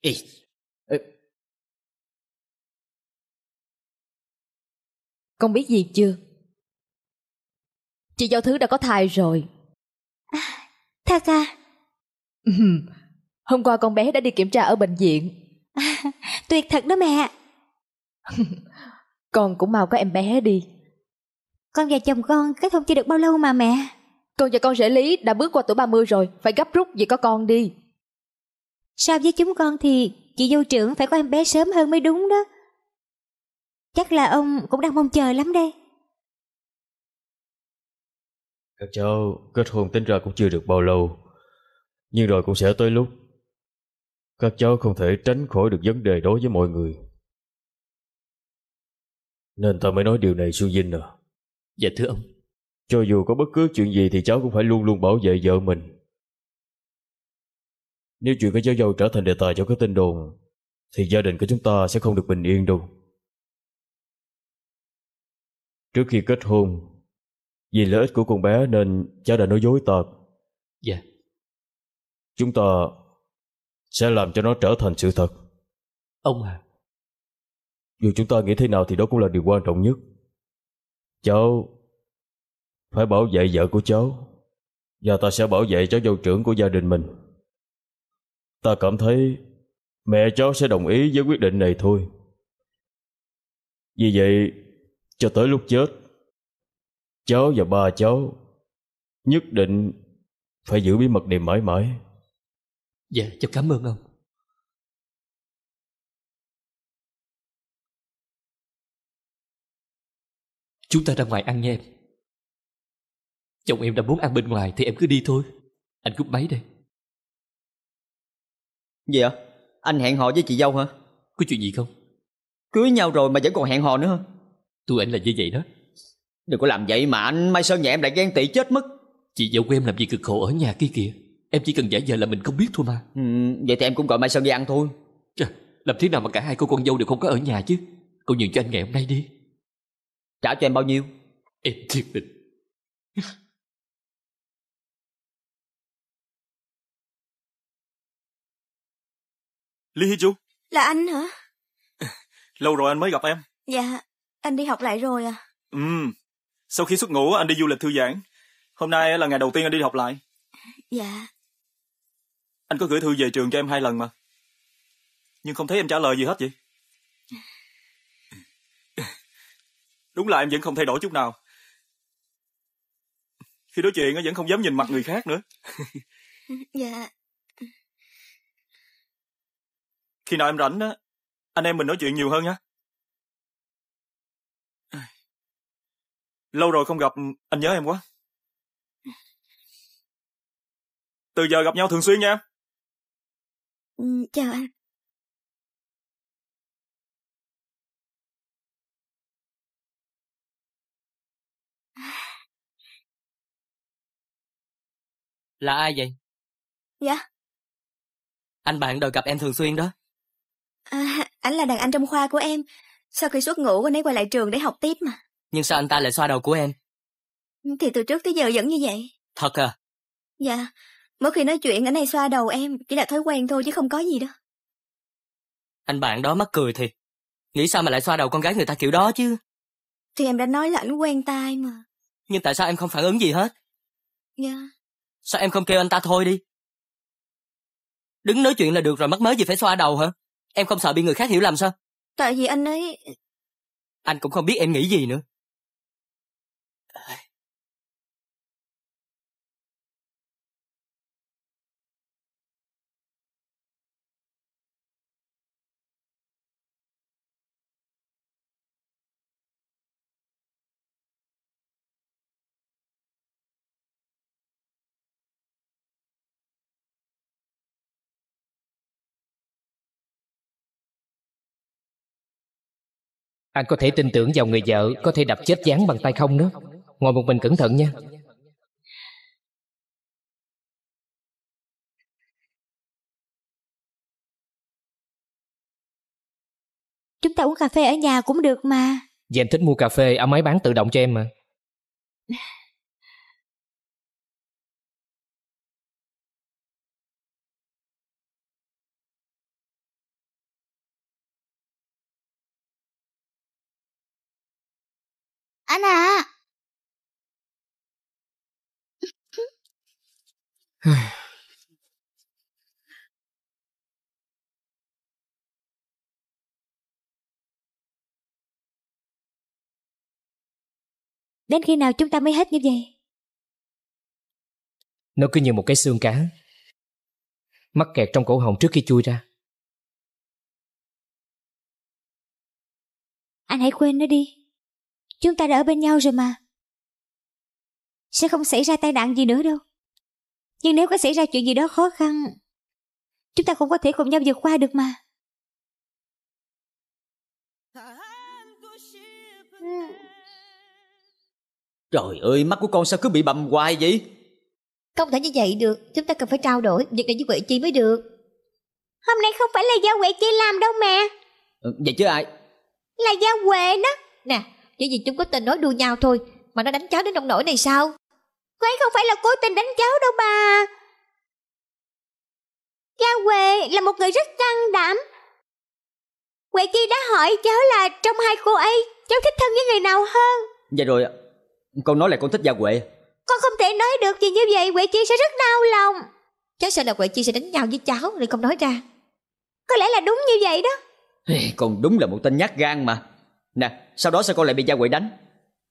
Ê, Con biết gì chưa? Chị Giao Thứ đã có thai rồi. À, thật à? Hôm qua con bé đã đi kiểm tra ở bệnh viện. À, tuyệt thật đó mẹ. con cũng mau có em bé đi. Con và chồng con kết hôn chưa được bao lâu mà mẹ. Con và con rể Lý đã bước qua tuổi 30 rồi, phải gấp rút vì có con đi. sao với chúng con thì chị dâu trưởng phải có em bé sớm hơn mới đúng đó. Chắc là ông cũng đang mong chờ lắm đây. Các cháu kết hôn tính ra cũng chưa được bao lâu, nhưng rồi cũng sẽ tới lúc. Các cháu không thể tránh khỏi được vấn đề đối với mọi người. Nên ta mới nói điều này Su Vinh à. Dạ thưa ông. Cho dù có bất cứ chuyện gì thì cháu cũng phải luôn luôn bảo vệ vợ mình. Nếu chuyện của cháu dâu trở thành đề tài cho cái tin đồn, thì gia đình của chúng ta sẽ không được bình yên đâu. Trước khi kết hôn, vì lợi ích của con bé nên cháu đã nói dối ta. Dạ. Chúng ta sẽ làm cho nó trở thành sự thật. Ông à. Dù chúng ta nghĩ thế nào thì đó cũng là điều quan trọng nhất. Cháu phải bảo vệ vợ của cháu và ta sẽ bảo vệ cháu dâu trưởng của gia đình mình. Ta cảm thấy mẹ cháu sẽ đồng ý với quyết định này thôi. Vì vậy, cho tới lúc chết. Cháu và ba cháu nhất định phải giữ bí mật này mãi mãi. Dạ, cháu cảm ơn ông. Chúng ta ra ngoài ăn nha em. Chồng em đã muốn ăn bên ngoài thì em cứ đi thôi. Anh cúp máy đây. Gì ạ? Anh hẹn hò với chị dâu hả? Có chuyện gì không? Cưới nhau rồi mà vẫn còn hẹn hò nữa hả? Tôi anh là như vậy đó Đừng có làm vậy mà anh Mai Sơn nhà em lại ghen tị chết mất Chị dâu của em làm gì cực khổ ở nhà kia kìa Em chỉ cần giả vờ là mình không biết thôi mà ừ, Vậy thì em cũng gọi Mai Sơn đi ăn thôi Trời, làm thế nào mà cả hai cô con dâu đều không có ở nhà chứ cô nhường cho anh ngày hôm nay đi Trả cho em bao nhiêu Em thiệt định Lý Hi Chu Là anh hả Lâu rồi anh mới gặp em Dạ anh đi học lại rồi à? Ừ, sau khi xuất ngũ anh đi du lịch thư giãn. Hôm nay là ngày đầu tiên anh đi học lại. Dạ. Anh có gửi thư về trường cho em hai lần mà. Nhưng không thấy em trả lời gì hết vậy. Đúng là em vẫn không thay đổi chút nào. Khi nói chuyện vẫn không dám nhìn mặt người khác nữa. Dạ. Khi nào em rảnh á, anh em mình nói chuyện nhiều hơn nhé. Lâu rồi không gặp, anh nhớ em quá. Từ giờ gặp nhau thường xuyên nha. Ừ, chào anh. Là ai vậy? Dạ. Anh bạn đòi gặp em thường xuyên đó. À, ảnh là đàn anh trong khoa của em. Sau khi xuất ngũ anh ấy quay lại trường để học tiếp mà nhưng sao anh ta lại xoa đầu của em? Thì từ trước tới giờ vẫn như vậy. Thật à? Dạ, mỗi khi nói chuyện anh hay xoa đầu em, chỉ là thói quen thôi chứ không có gì đó. Anh bạn đó mắc cười thiệt. Nghĩ sao mà lại xoa đầu con gái người ta kiểu đó chứ? Thì em đã nói là anh quen tai mà. Nhưng tại sao em không phản ứng gì hết? Dạ. Sao em không kêu anh ta thôi đi? Đứng nói chuyện là được rồi mắc mới gì phải xoa đầu hả? Em không sợ bị người khác hiểu lầm sao? Tại vì anh ấy... Anh cũng không biết em nghĩ gì nữa. Anh có thể tin tưởng vào người vợ Có thể đập chết dán bằng tay không nữa Ngồi một mình cẩn thận nha Chúng ta uống cà phê ở nhà cũng được mà Vậy anh thích mua cà phê ở máy bán tự động cho em mà anh à Đến khi nào chúng ta mới hết như vậy? Nó cứ như một cái xương cá Mắc kẹt trong cổ họng trước khi chui ra Anh hãy quên nó đi Chúng ta đã ở bên nhau rồi mà. Sẽ không xảy ra tai nạn gì nữa đâu. Nhưng nếu có xảy ra chuyện gì đó khó khăn, chúng ta cũng có thể cùng nhau vượt qua được mà. Trời ơi, mắt của con sao cứ bị bầm hoài vậy? Không thể như vậy được, chúng ta cần phải trao đổi, việc này với Huệ Chi mới được. Hôm nay không phải là do Huệ Chi làm đâu mẹ Ừ, ờ, vậy chứ ai? Là do Huệ đó. Nè, chỉ vì chúng có tình nói đua nhau thôi mà nó đánh cháu đến nông nỗi này sao cô ấy không phải là cố tình đánh cháu đâu bà Gia huệ là một người rất can đảm huệ chi đã hỏi cháu là trong hai cô ấy cháu thích thân với người nào hơn dạ rồi con nói là con thích gia huệ con không thể nói được vì như vậy huệ chi sẽ rất đau lòng cháu sợ là huệ chi sẽ đánh nhau với cháu rồi không nói ra có lẽ là đúng như vậy đó con đúng là một tên nhát gan mà Nè sau đó sao con lại bị gia quỷ đánh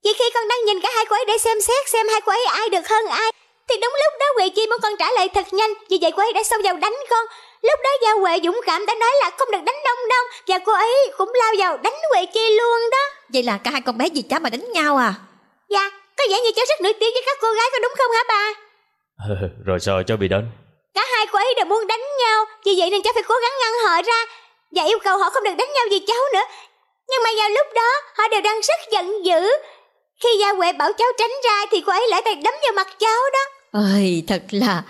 Vì khi con đang nhìn cả hai cô ấy để xem xét Xem hai cô ấy ai được hơn ai Thì đúng lúc đó Huệ Chi muốn con trả lời thật nhanh Vì vậy cô ấy đã xông vào đánh con Lúc đó Gia Huệ dũng cảm đã nói là không được đánh đông đông Và cô ấy cũng lao vào đánh Huệ Chi luôn đó Vậy là cả hai con bé gì chả mà đánh nhau à Dạ có vẻ như cháu rất nổi tiếng với các cô gái có đúng không hả bà Rồi sao cháu bị đánh Cả hai cô ấy đều muốn đánh nhau Vì vậy nên cháu phải cố gắng ngăn họ ra Và yêu cầu họ không được đánh nhau vì cháu nữa nhưng mà vào lúc đó họ đều đang rất giận dữ Khi Gia Huệ bảo cháu tránh ra Thì cô ấy lại tay đấm vào mặt cháu đó Ôi thật là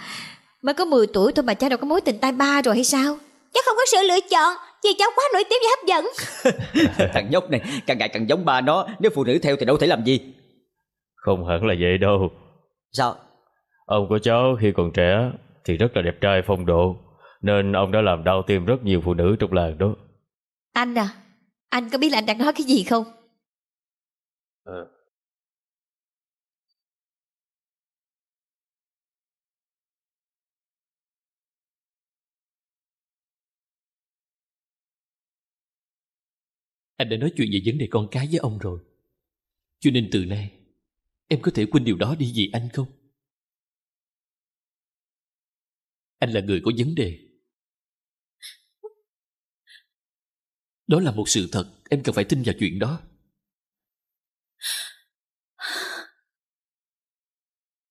Mới có 10 tuổi thôi mà cháu đâu có mối tình tay ba rồi hay sao Cháu không có sự lựa chọn Vì cháu quá nổi tiếng và hấp dẫn Thằng nhóc này càng ngày càng giống ba nó Nếu phụ nữ theo thì đâu thể làm gì Không hẳn là vậy đâu Sao Ông của cháu khi còn trẻ Thì rất là đẹp trai phong độ Nên ông đã làm đau tim rất nhiều phụ nữ trong làng đó Anh à anh có biết là anh đang nói cái gì không à. anh đã nói chuyện về vấn đề con cái với ông rồi cho nên từ nay em có thể quên điều đó đi vì anh không anh là người có vấn đề Đó là một sự thật, em cần phải tin vào chuyện đó.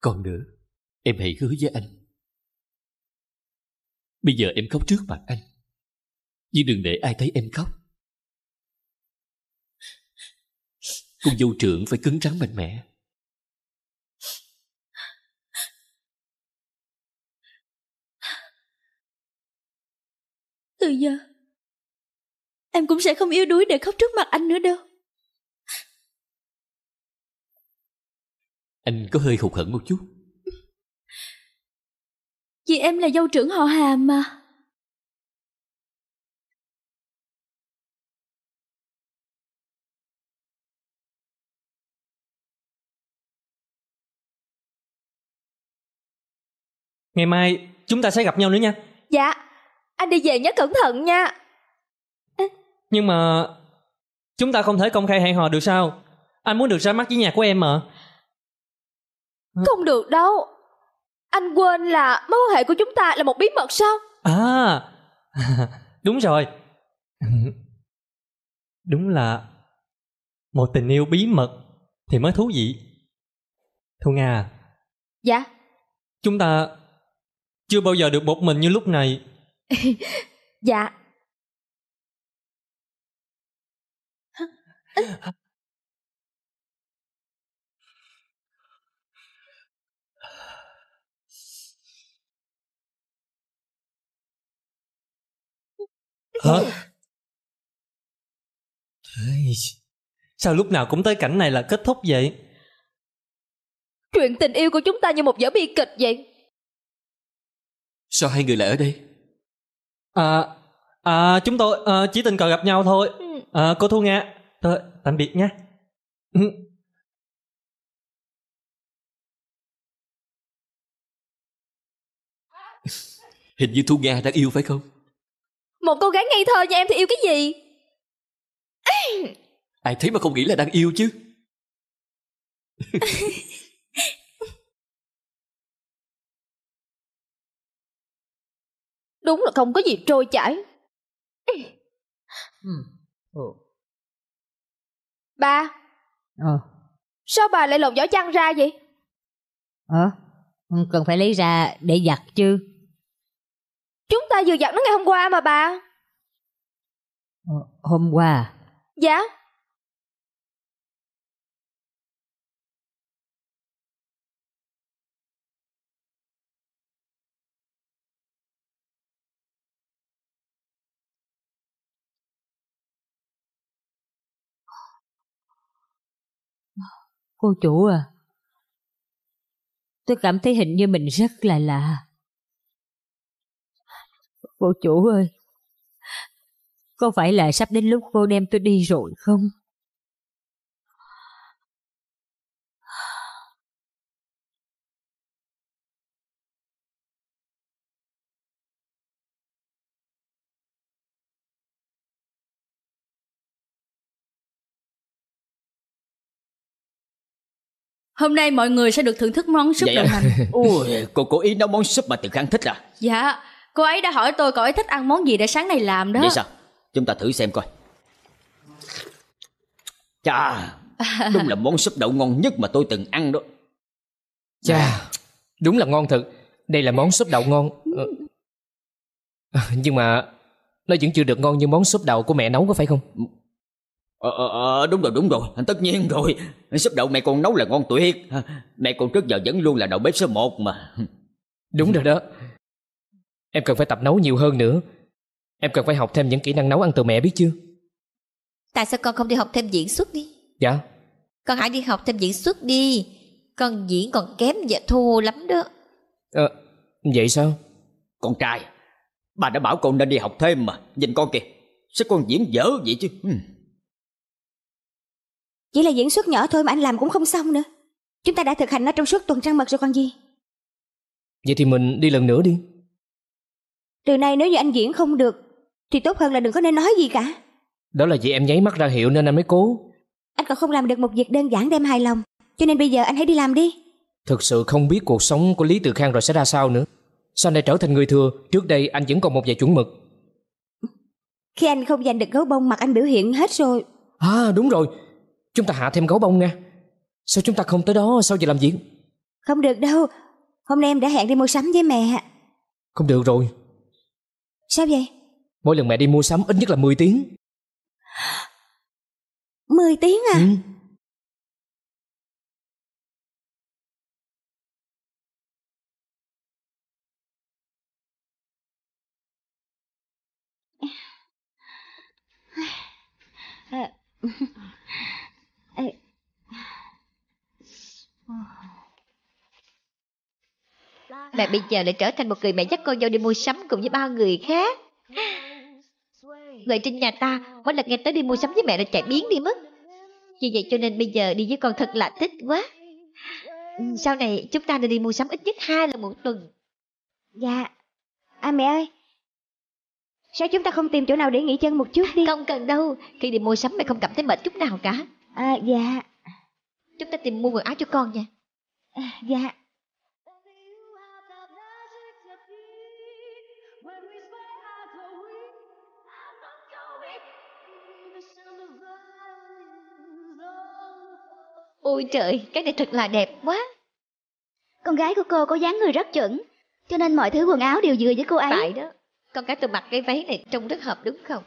Còn nữa, em hãy hứa với anh. Bây giờ em khóc trước mặt anh. Nhưng đừng để ai thấy em khóc. Con dâu trưởng phải cứng rắn mạnh mẽ. Từ giờ Em cũng sẽ không yếu đuối để khóc trước mặt anh nữa đâu Anh có hơi hụt hẫng một chút Chị em là dâu trưởng họ Hà mà Ngày mai chúng ta sẽ gặp nhau nữa nha Dạ Anh đi về nhớ cẩn thận nha nhưng mà chúng ta không thể công khai hẹn hò được sao? Anh muốn được ra mắt với nhà của em mà. Không được đâu. Anh quên là mối quan hệ của chúng ta là một bí mật sao? À, đúng rồi. Đúng là một tình yêu bí mật thì mới thú vị. Thu Nga Dạ. Chúng ta chưa bao giờ được một mình như lúc này. dạ, Hả? Thế... Sao lúc nào cũng tới cảnh này là kết thúc vậy? Chuyện tình yêu của chúng ta như một vở bi kịch vậy Sao hai người lại ở đây? À, à chúng tôi à, chỉ tình cờ gặp nhau thôi. À, cô Thu Nga, Tớ, tạm biệt nhé. Hình như Thu Nga đang yêu phải không? Một cô gái ngây thơ như em thì yêu cái gì? Ai thấy mà không nghĩ là đang yêu chứ Đúng là không có gì trôi chảy ừ. Ừ. Bà Ờ Sao bà lại lột vỏ chăn ra vậy Ờ Cần phải lấy ra để giặt chứ Chúng ta vừa giặt nó ngày hôm qua mà bà ờ, Hôm qua à? Dạ Cô chủ à Tôi cảm thấy hình như mình rất là lạ Cô chủ ơi Có phải là sắp đến lúc cô đem tôi đi rồi không? Hôm nay mọi người sẽ được thưởng thức món súp đậu à? nành. Ôi, cô cố ý nấu món súp mà Tường Khang thích à? Dạ, cô ấy đã hỏi tôi cậu ấy thích ăn món gì để sáng nay làm đó. Vậy sao? Chúng ta thử xem coi. Chà, đúng là món súp đậu ngon nhất mà tôi từng ăn đó. Chà, đúng là ngon thật. Đây là món súp đậu ngon. Ờ. Nhưng mà nó vẫn chưa được ngon như món súp đậu của mẹ nấu có phải không? Ờ, ờ, ờ, đúng rồi, đúng rồi, tất nhiên rồi Súp đậu mẹ con nấu là ngon tuyệt Mẹ con trước giờ vẫn luôn là đầu bếp số một mà Đúng rồi đó Em cần phải tập nấu nhiều hơn nữa Em cần phải học thêm những kỹ năng nấu ăn từ mẹ biết chưa Tại sao con không đi học thêm diễn xuất đi Dạ Con hãy đi học thêm diễn xuất đi Con diễn còn kém và thua lắm đó Ờ, vậy sao Con trai Bà đã bảo con nên đi học thêm mà Nhìn con kìa Sao con diễn dở vậy chứ chỉ là diễn xuất nhỏ thôi mà anh làm cũng không xong nữa Chúng ta đã thực hành nó trong suốt tuần trăng mật rồi con gì Vậy thì mình đi lần nữa đi Từ nay nếu như anh diễn không được Thì tốt hơn là đừng có nên nói gì cả Đó là vì em nháy mắt ra hiệu nên anh mới cố Anh còn không làm được một việc đơn giản đem hài lòng Cho nên bây giờ anh hãy đi làm đi Thực sự không biết cuộc sống của Lý Tự Khang rồi sẽ ra sao nữa Sao lại trở thành người thừa Trước đây anh vẫn còn một vài chuẩn mực Khi anh không giành được gấu bông mặt anh biểu hiện hết rồi À đúng rồi Chúng ta hạ thêm gấu bông nghe Sao chúng ta không tới đó Sao giờ làm việc Không được đâu Hôm nay em đã hẹn đi mua sắm với mẹ Không được rồi Sao vậy Mỗi lần mẹ đi mua sắm ít nhất là 10 tiếng 10 tiếng à ừ. Uh, mẹ bây giờ lại trở thành một người mẹ dắt con nhau đi mua sắm cùng với bao người khác Người trên nhà ta Mỗi lần nghe tới đi mua sắm với mẹ là chạy biến đi mất Vì vậy cho nên bây giờ đi với con thật là thích quá ừ, Sau này chúng ta nên đi mua sắm ít nhất hai lần một tuần Dạ À mẹ ơi Sao chúng ta không tìm chỗ nào để nghỉ chân một chút đi Không cần đâu Khi đi mua sắm mẹ không cảm thấy mệt chút nào cả À dạ Chúng ta tìm mua quần áo cho con nha à, Dạ Ôi trời, cái này thật là đẹp quá. Con gái của cô có dáng người rất chuẩn, cho nên mọi thứ quần áo đều vừa với cô ấy. Phải đó, con gái tôi mặc cái váy này trông rất hợp đúng không?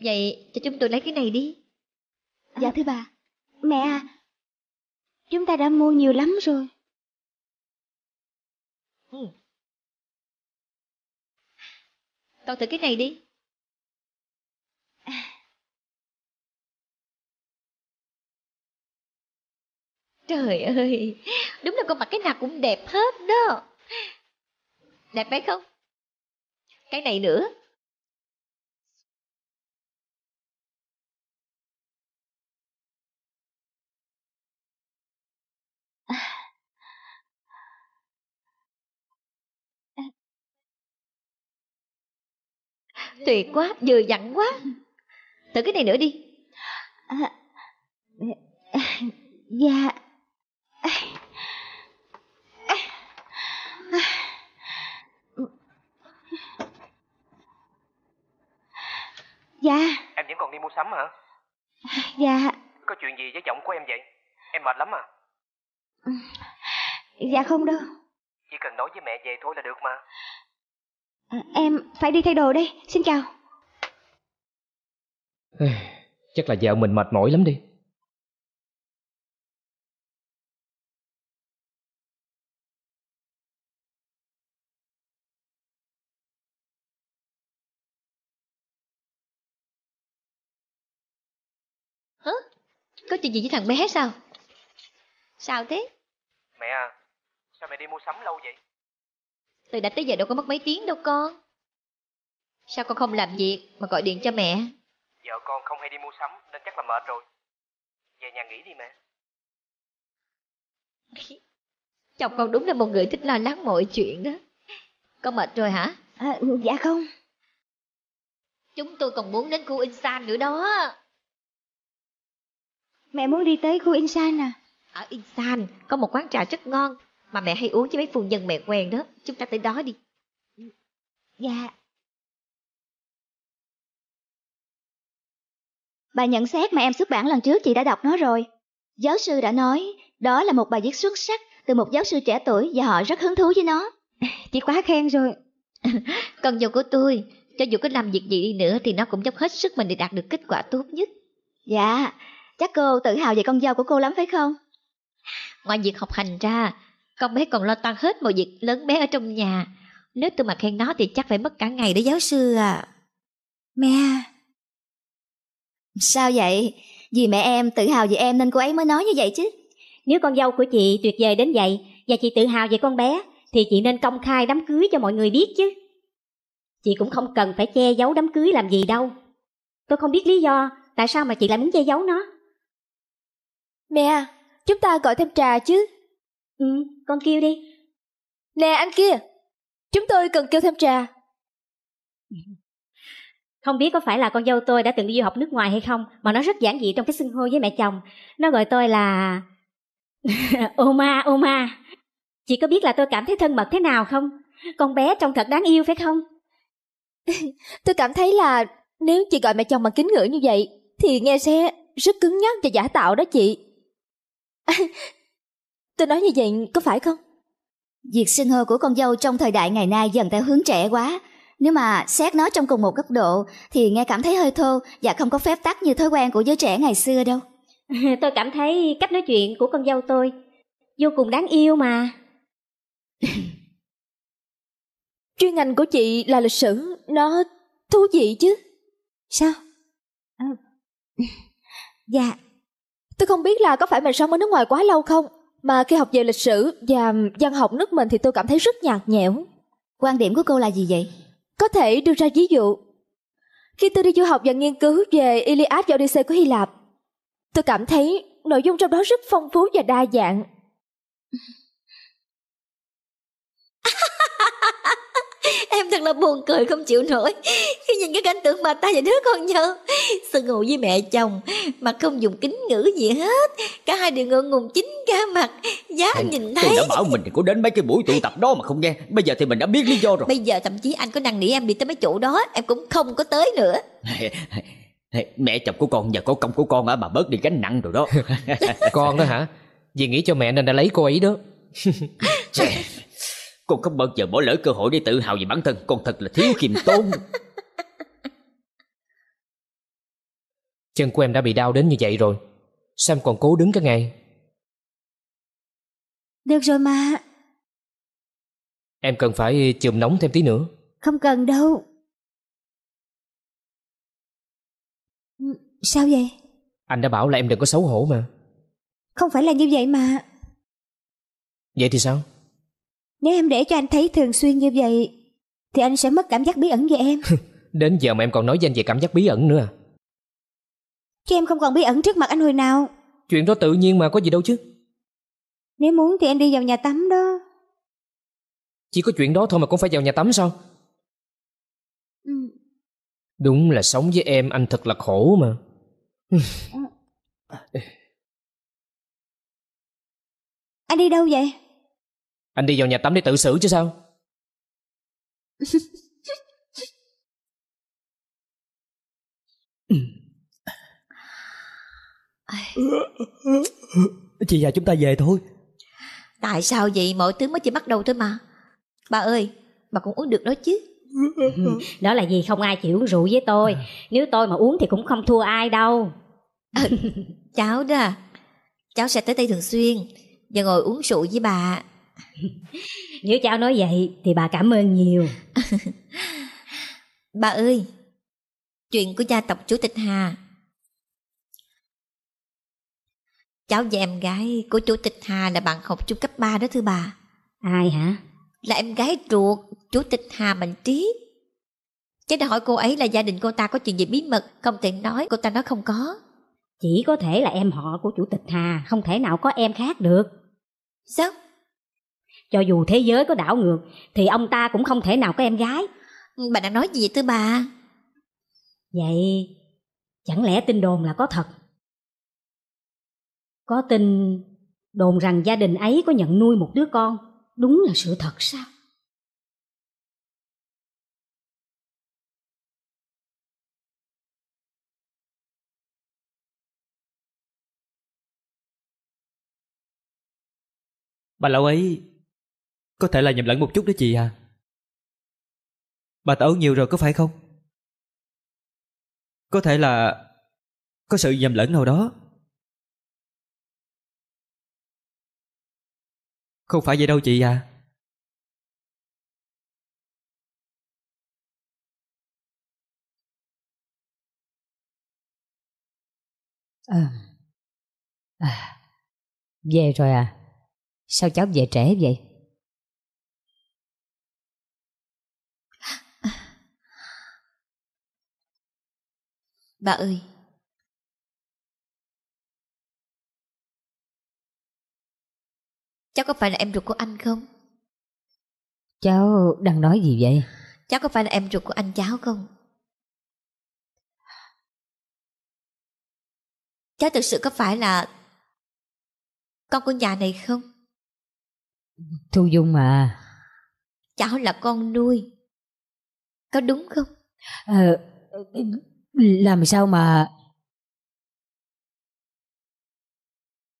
Vậy cho chúng tôi lấy cái này đi. À, dạ thưa bà, mẹ à, chúng ta đã mua nhiều lắm rồi. Ừ. Con thử cái này đi. Trời ơi, đúng là con mặc cái nào cũng đẹp hết đó. Đẹp phải không? Cái này nữa. Tuyệt quá, vừa dặn quá. Thử cái này nữa đi. À, dạ Dạ Em vẫn còn đi mua sắm hả Dạ Có chuyện gì với giọng của em vậy Em mệt lắm à ừ. Dạ không đâu Chỉ cần nói với mẹ về thôi là được mà ừ, Em phải đi thay đồ đi. Xin chào Chắc là vợ mình mệt mỏi lắm đi chuyện gì với thằng bé sao Sao thế Mẹ à Sao mẹ đi mua sắm lâu vậy Từ đã tới giờ đâu có mất mấy tiếng đâu con Sao con không làm việc Mà gọi điện cho mẹ Vợ con không hay đi mua sắm Nên chắc là mệt rồi Về nhà nghỉ đi mẹ Chồng con đúng là một người thích lo lắng mọi chuyện đó Con mệt rồi hả à, Dạ không Chúng tôi còn muốn đến khu Insan nữa đó Mẹ muốn đi tới khu Insan à? Ở Insan có một quán trà rất ngon mà mẹ hay uống với mấy phu nhân mẹ quen đó. Chúng ta tới đó đi. Dạ. bà nhận xét mà em xuất bản lần trước chị đã đọc nó rồi. Giáo sư đã nói đó là một bài viết xuất sắc từ một giáo sư trẻ tuổi và họ rất hứng thú với nó. Chị quá khen rồi. Cần dầu của tôi, cho dù có làm việc gì đi nữa thì nó cũng dốc hết sức mình để đạt được kết quả tốt nhất. Dạ, Chắc cô tự hào về con dâu của cô lắm phải không? Ngoài việc học hành ra, con bé còn lo toan hết mọi việc lớn bé ở trong nhà. Nếu tôi mà khen nó thì chắc phải mất cả ngày để giáo sư à. Mẹ. Sao vậy? Vì mẹ em tự hào về em nên cô ấy mới nói như vậy chứ. Nếu con dâu của chị tuyệt vời đến vậy và chị tự hào về con bé thì chị nên công khai đám cưới cho mọi người biết chứ. Chị cũng không cần phải che giấu đám cưới làm gì đâu. Tôi không biết lý do tại sao mà chị lại muốn che giấu nó. Mẹ, à, chúng ta gọi thêm trà chứ. Ừ, con kêu đi. Nè anh kia, chúng tôi cần kêu thêm trà. Không biết có phải là con dâu tôi đã từng đi du học nước ngoài hay không mà nó rất giản dị trong cái xưng hô với mẹ chồng. Nó gọi tôi là... Oma, Oma. Chị có biết là tôi cảm thấy thân mật thế nào không? Con bé trông thật đáng yêu phải không? tôi cảm thấy là nếu chị gọi mẹ chồng bằng kính ngữ như vậy thì nghe sẽ rất cứng nhắc và giả tạo đó chị. tôi nói như vậy có phải không? Việc sinh hô của con dâu trong thời đại ngày nay dần theo hướng trẻ quá. Nếu mà xét nó trong cùng một góc độ thì nghe cảm thấy hơi thô và không có phép tắc như thói quen của giới trẻ ngày xưa đâu. tôi cảm thấy cách nói chuyện của con dâu tôi vô cùng đáng yêu mà. Chuyên ngành của chị là lịch sử, nó thú vị chứ. Sao? À, dạ, Tôi không biết là có phải mình sống ở nước ngoài quá lâu không, mà khi học về lịch sử và văn học nước mình thì tôi cảm thấy rất nhạt nhẽo. Quan điểm của cô là gì vậy? Có thể đưa ra ví dụ. Khi tôi đi du học và nghiên cứu về Iliad và Odyssey của Hy Lạp, tôi cảm thấy nội dung trong đó rất phong phú và đa dạng. em thật là buồn cười không chịu nổi khi nhìn cái cảnh tượng bà ta và đứa con dâu sơn ngủ với mẹ chồng mà không dùng kính ngữ gì hết cả hai đều ngượng ngùng chính ra mặt giá anh nhìn thấy tôi đã bảo mình có đến mấy cái buổi tụ tập đó mà không nghe bây giờ thì mình đã biết lý do rồi bây giờ thậm chí anh có năng nỉ em đi tới mấy chỗ đó em cũng không có tới nữa mẹ chồng của con và có công của con á bà bớt đi gánh nặng rồi đó con đó hả vì nghĩ cho mẹ nên đã lấy cô ấy đó Con không bao giờ bỏ lỡ cơ hội để tự hào về bản thân Con thật là thiếu khiêm tốn Chân của em đã bị đau đến như vậy rồi Sao em còn cố đứng cả ngày Được rồi mà Em cần phải chườm nóng thêm tí nữa Không cần đâu ừ, Sao vậy Anh đã bảo là em đừng có xấu hổ mà Không phải là như vậy mà Vậy thì sao nếu em để cho anh thấy thường xuyên như vậy Thì anh sẽ mất cảm giác bí ẩn về em Đến giờ mà em còn nói với anh về cảm giác bí ẩn nữa à Chứ em không còn bí ẩn trước mặt anh hồi nào Chuyện đó tự nhiên mà có gì đâu chứ Nếu muốn thì anh đi vào nhà tắm đó Chỉ có chuyện đó thôi mà cũng phải vào nhà tắm sao ừ. Đúng là sống với em anh thật là khổ mà ừ. Ừ. Anh đi đâu vậy anh đi vào nhà tắm để tự xử chứ sao Chị và chúng ta về thôi Tại sao vậy mọi thứ mới chỉ bắt đầu thôi mà Bà ơi Bà cũng uống được đó chứ Đó là gì? không ai chịu uống rượu với tôi Nếu tôi mà uống thì cũng không thua ai đâu Cháu đó à. Cháu sẽ tới đây thường xuyên Và ngồi uống rượu với bà nếu cháu nói vậy thì bà cảm ơn nhiều Bà ơi Chuyện của gia tộc Chủ tịch Hà Cháu và em gái của Chủ tịch Hà là bạn học chung cấp 3 đó thưa bà Ai hả? Là em gái ruột Chủ tịch Hà Mạnh Trí Cháu đã hỏi cô ấy là gia đình cô ta có chuyện gì bí mật Không tiện nói, cô ta nói không có Chỉ có thể là em họ của Chủ tịch Hà Không thể nào có em khác được Sao? Cho dù thế giới có đảo ngược Thì ông ta cũng không thể nào có em gái Bà đã nói gì tới bà Vậy chẳng lẽ tin đồn là có thật Có tin đồn rằng gia đình ấy có nhận nuôi một đứa con Đúng là sự thật sao Bà lão ấy có thể là nhầm lẫn một chút đó chị à Bà ta uống nhiều rồi có phải không Có thể là Có sự nhầm lẫn nào đó Không phải vậy đâu chị à À, à, về rồi à? Sao cháu về trễ vậy? Bà ơi! Cháu có phải là em ruột của anh không? Cháu đang nói gì vậy? Cháu có phải là em ruột của anh cháu không? Cháu thực sự có phải là con của nhà này không? Thu Dung à Cháu là con nuôi Có đúng không? Ờ, làm sao mà